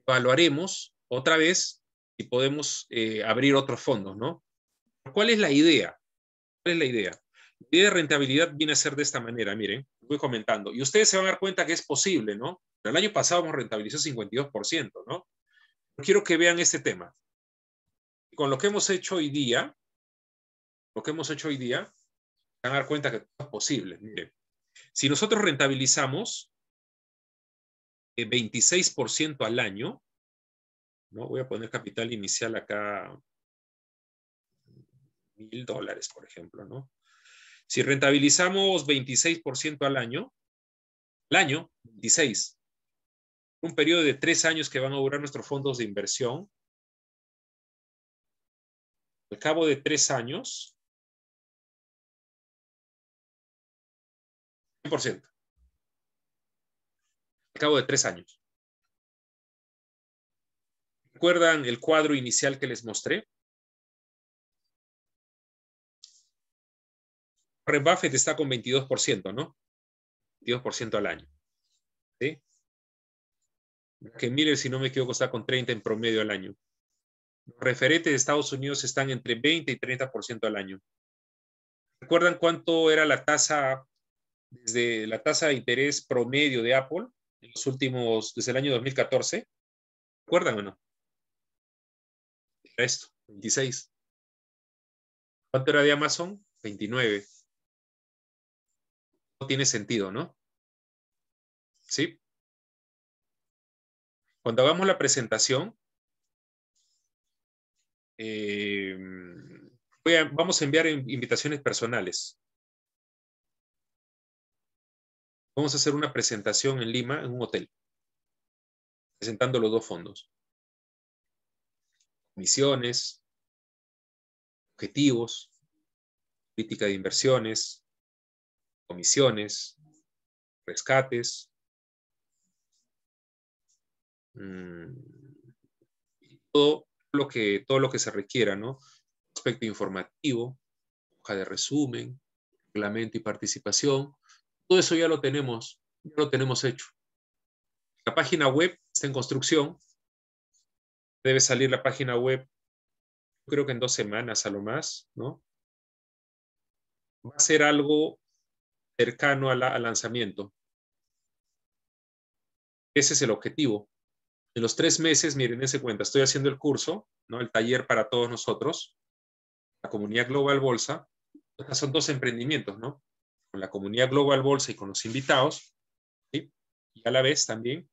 evaluaremos otra vez si podemos eh, abrir otros fondos, ¿no? ¿Cuál es la idea? ¿Cuál es la idea? La idea de rentabilidad viene a ser de esta manera, miren, voy comentando. Y ustedes se van a dar cuenta que es posible, ¿no? El año pasado hemos rentabilizado 52%, ¿no? Quiero que vean este tema. Con lo que hemos hecho hoy día, lo que hemos hecho hoy día, van a dar cuenta que es posible. miren. si nosotros rentabilizamos 26% eh, al año, voy a poner capital inicial acá mil dólares, por ejemplo, ¿no? Si rentabilizamos 26% al año, el año, 26, un periodo de tres años que van a durar nuestros fondos de inversión, al cabo de tres años, ciento. Al cabo de tres años. ¿Recuerdan el cuadro inicial que les mostré? Rebuffet está con 22%, ¿no? 22% al año. ¿Sí? Que mire si no me equivoco, está con 30 en promedio al año. Los referentes de Estados Unidos están entre 20 y 30% al año. ¿Recuerdan cuánto era la tasa desde la tasa de interés promedio de Apple en los últimos, desde el año 2014. ¿Recuerdan o no? Era esto, 26. ¿Cuánto era de Amazon? 29. No tiene sentido, ¿no? ¿Sí? Cuando hagamos la presentación, eh, vamos a enviar invitaciones personales. Vamos a hacer una presentación en Lima, en un hotel, presentando los dos fondos. Misiones, objetivos, política de inversiones, comisiones, rescates, mm. todo lo que, todo lo que se requiera, ¿no? Aspecto informativo, hoja de resumen, reglamento y participación, todo eso ya lo tenemos, ya lo tenemos hecho. La página web está en construcción. Debe salir la página web, creo que en dos semanas a lo más, ¿no? Va a ser algo cercano al lanzamiento. Ese es el objetivo. En los tres meses, miren, ese cuenta, estoy haciendo el curso, ¿no? el taller para todos nosotros, la comunidad global bolsa. son dos emprendimientos, ¿no? la comunidad Global Bolsa y con los invitados, y a la vez también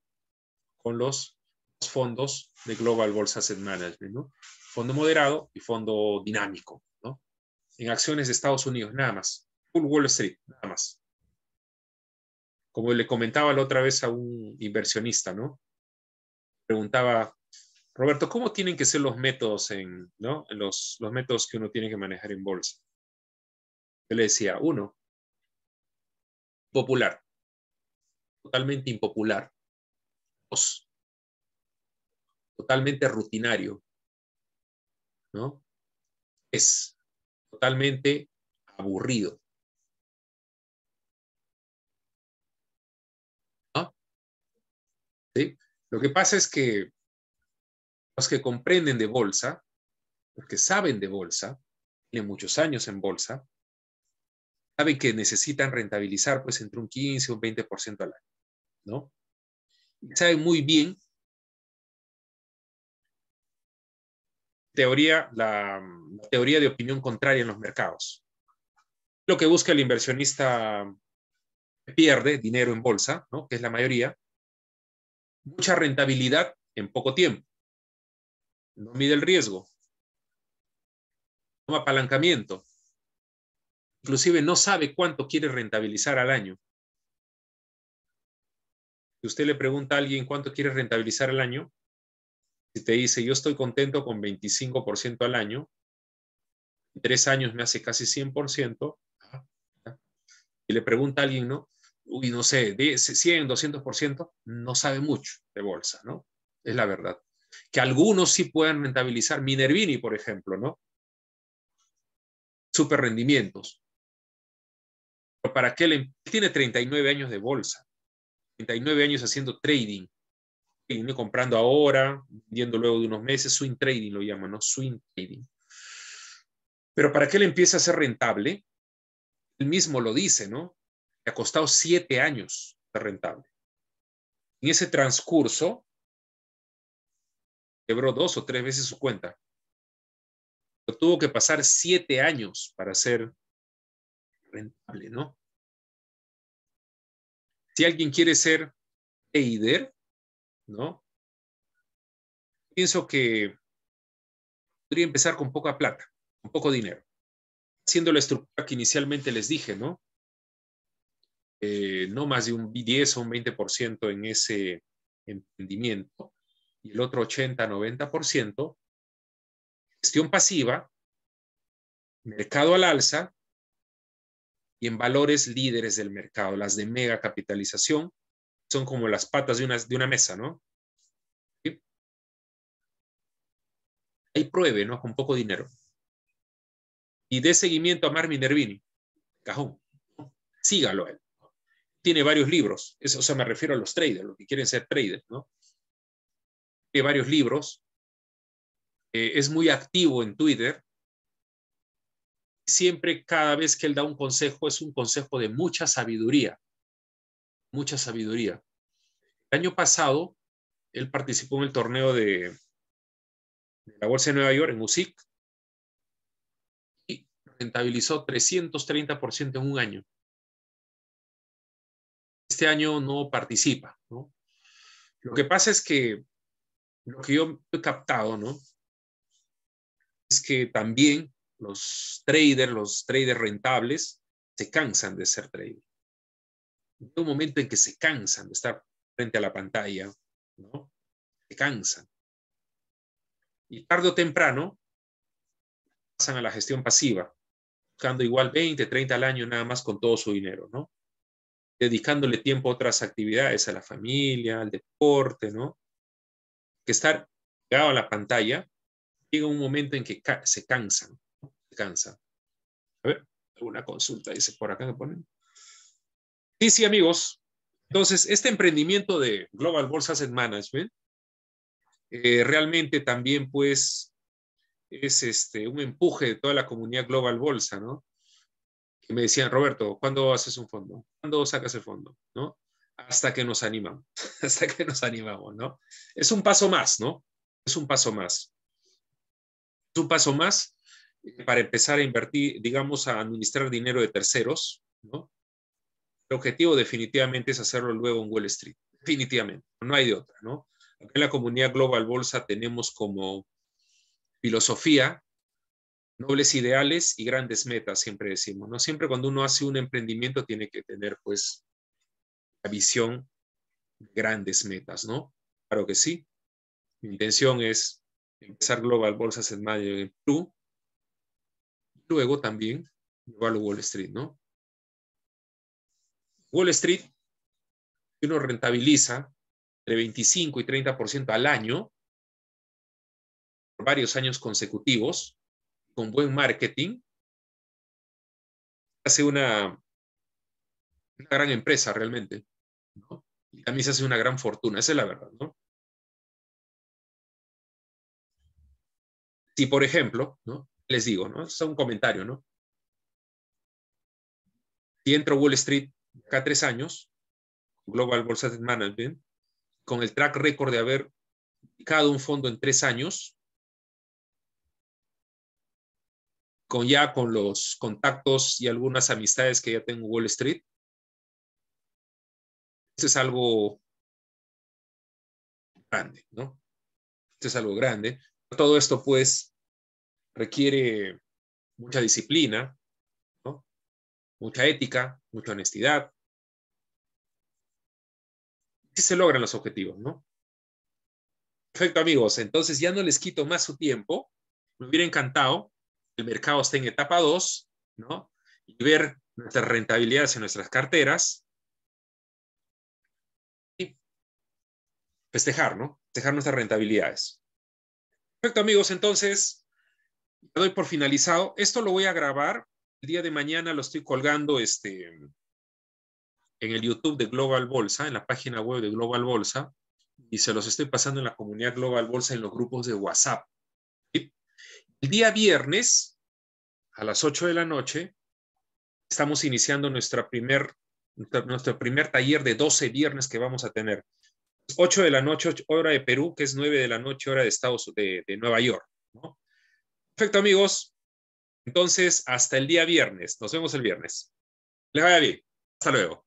con los fondos de Global Bolsa Asset Management, ¿no? Fondo moderado y fondo dinámico, ¿no? En acciones de Estados Unidos, nada más. Full Wall Street, nada más. Como le comentaba la otra vez a un inversionista, ¿no? Preguntaba, Roberto, ¿cómo tienen que ser los métodos en, ¿no? Los, los métodos que uno tiene que manejar en bolsa? Yo le decía, uno, Popular. Totalmente impopular. Totalmente rutinario. ¿No? Es totalmente aburrido. Lo que pasa es que los que comprenden de bolsa, los que saben de bolsa, tienen muchos años en bolsa, saben que necesitan rentabilizar pues entre un 15 o un 20% al año, ¿no? Y saben muy bien, teoría, la, teoría de opinión contraria en los mercados. Lo que busca el inversionista pierde dinero en bolsa, ¿no? que es la mayoría, mucha rentabilidad en poco tiempo. No mide el riesgo. Toma apalancamiento inclusive no sabe cuánto quiere rentabilizar al año. Si usted le pregunta a alguien cuánto quiere rentabilizar al año, si te dice, yo estoy contento con 25% al año, en tres años me hace casi 100%, y le pregunta a alguien, ¿no? Uy, no sé, 100, 200%, no sabe mucho de bolsa, ¿no? Es la verdad. Que algunos sí pueden rentabilizar, Minervini, por ejemplo, ¿no? Super rendimientos para que él tiene 39 años de bolsa, 39 años haciendo trading, viene comprando ahora, vendiendo luego de unos meses, swing trading lo llaman, ¿no? Swing trading. Pero para que él empiece a ser rentable, él mismo lo dice, ¿no? Le ha costado siete años ser rentable. En ese transcurso, quebró dos o tres veces su cuenta. Pero tuvo que pasar siete años para ser rentable, ¿no? Si alguien quiere ser trader, ¿no? Pienso que podría empezar con poca plata, con poco dinero, haciendo la estructura que inicialmente les dije, ¿no? Eh, no más de un 10 o un 20% en ese emprendimiento y el otro 80-90%, gestión pasiva, mercado al alza y en valores líderes del mercado. Las de mega capitalización son como las patas de una, de una mesa, ¿no? ¿Sí? Ahí pruebe, ¿no? Con poco dinero. Y dé seguimiento a Marvin Nervini, cajón. Sígalo él. Tiene varios libros, Eso, o sea, me refiero a los traders, los que quieren ser traders, ¿no? Tiene varios libros. Eh, es muy activo en Twitter, siempre cada vez que él da un consejo es un consejo de mucha sabiduría, mucha sabiduría. El año pasado, él participó en el torneo de, la Bolsa de Nueva York, en USIC, y rentabilizó 330% en un año. Este año no participa, ¿no? Lo que pasa es que lo que yo he captado, ¿no? Es que también los traders, los traders rentables, se cansan de ser traders. Hay un momento en que se cansan de estar frente a la pantalla, ¿no? Se cansan. Y tarde o temprano pasan a la gestión pasiva, buscando igual 20, 30 al año nada más con todo su dinero, ¿no? Dedicándole tiempo a otras actividades, a la familia, al deporte, ¿no? Que estar pegado a la pantalla llega un momento en que se cansan cansa. A ver, una consulta, dice por acá que ponen. Sí, sí, amigos. Entonces, este emprendimiento de Global Bolsas Asset Management eh, realmente también, pues, es este, un empuje de toda la comunidad Global Bolsa, ¿no? Que me decían, Roberto, ¿cuándo haces un fondo? ¿Cuándo sacas el fondo? ¿No? Hasta que nos animamos, hasta que nos animamos, ¿no? Es un paso más, ¿no? Es un paso más. Es un paso más para empezar a invertir, digamos, a administrar dinero de terceros, ¿no? El objetivo definitivamente es hacerlo luego en Wall Street, definitivamente, no hay de otra, ¿no? en la comunidad Global Bolsa tenemos como filosofía nobles ideales y grandes metas, siempre decimos, ¿no? Siempre cuando uno hace un emprendimiento tiene que tener, pues, la visión de grandes metas, ¿no? Claro que sí. Mi intención es empezar Global Bolsas en mayo en Perú, luego también llevarlo Wall Street, ¿no? Wall Street, si uno rentabiliza entre 25 y 30% al año, por varios años consecutivos, con buen marketing, hace una, una gran empresa realmente, ¿no? Y también se hace una gran fortuna, esa es la verdad, ¿no? Si, por ejemplo, ¿no? les digo, ¿no? Es un comentario, ¿no? Si entro a Wall Street cada tres años, Global Bolsa Management, con el track record de haber cada un fondo en tres años, con ya con los contactos y algunas amistades que ya tengo en Wall Street, eso es algo grande, ¿no? Esto es algo grande. Todo esto, pues, requiere mucha disciplina, ¿no? mucha ética, mucha honestidad. Y se logran los objetivos, ¿no? Perfecto, amigos. Entonces ya no les quito más su tiempo. Me hubiera encantado que el mercado esté en etapa 2, ¿no? Y ver nuestras rentabilidades en nuestras carteras. Y festejar, ¿no? Festejar nuestras rentabilidades. Perfecto, amigos. Entonces, ya doy por finalizado. Esto lo voy a grabar. El día de mañana lo estoy colgando este, en el YouTube de Global Bolsa, en la página web de Global Bolsa, y se los estoy pasando en la comunidad Global Bolsa en los grupos de WhatsApp. El día viernes, a las 8 de la noche, estamos iniciando nuestra primer, nuestro primer taller de 12 viernes que vamos a tener. 8 de la noche, hora de Perú, que es 9 de la noche, hora de Estados de, de Nueva York. ¿no? Perfecto, amigos. Entonces, hasta el día viernes. Nos vemos el viernes. Les vaya bien. Hasta luego.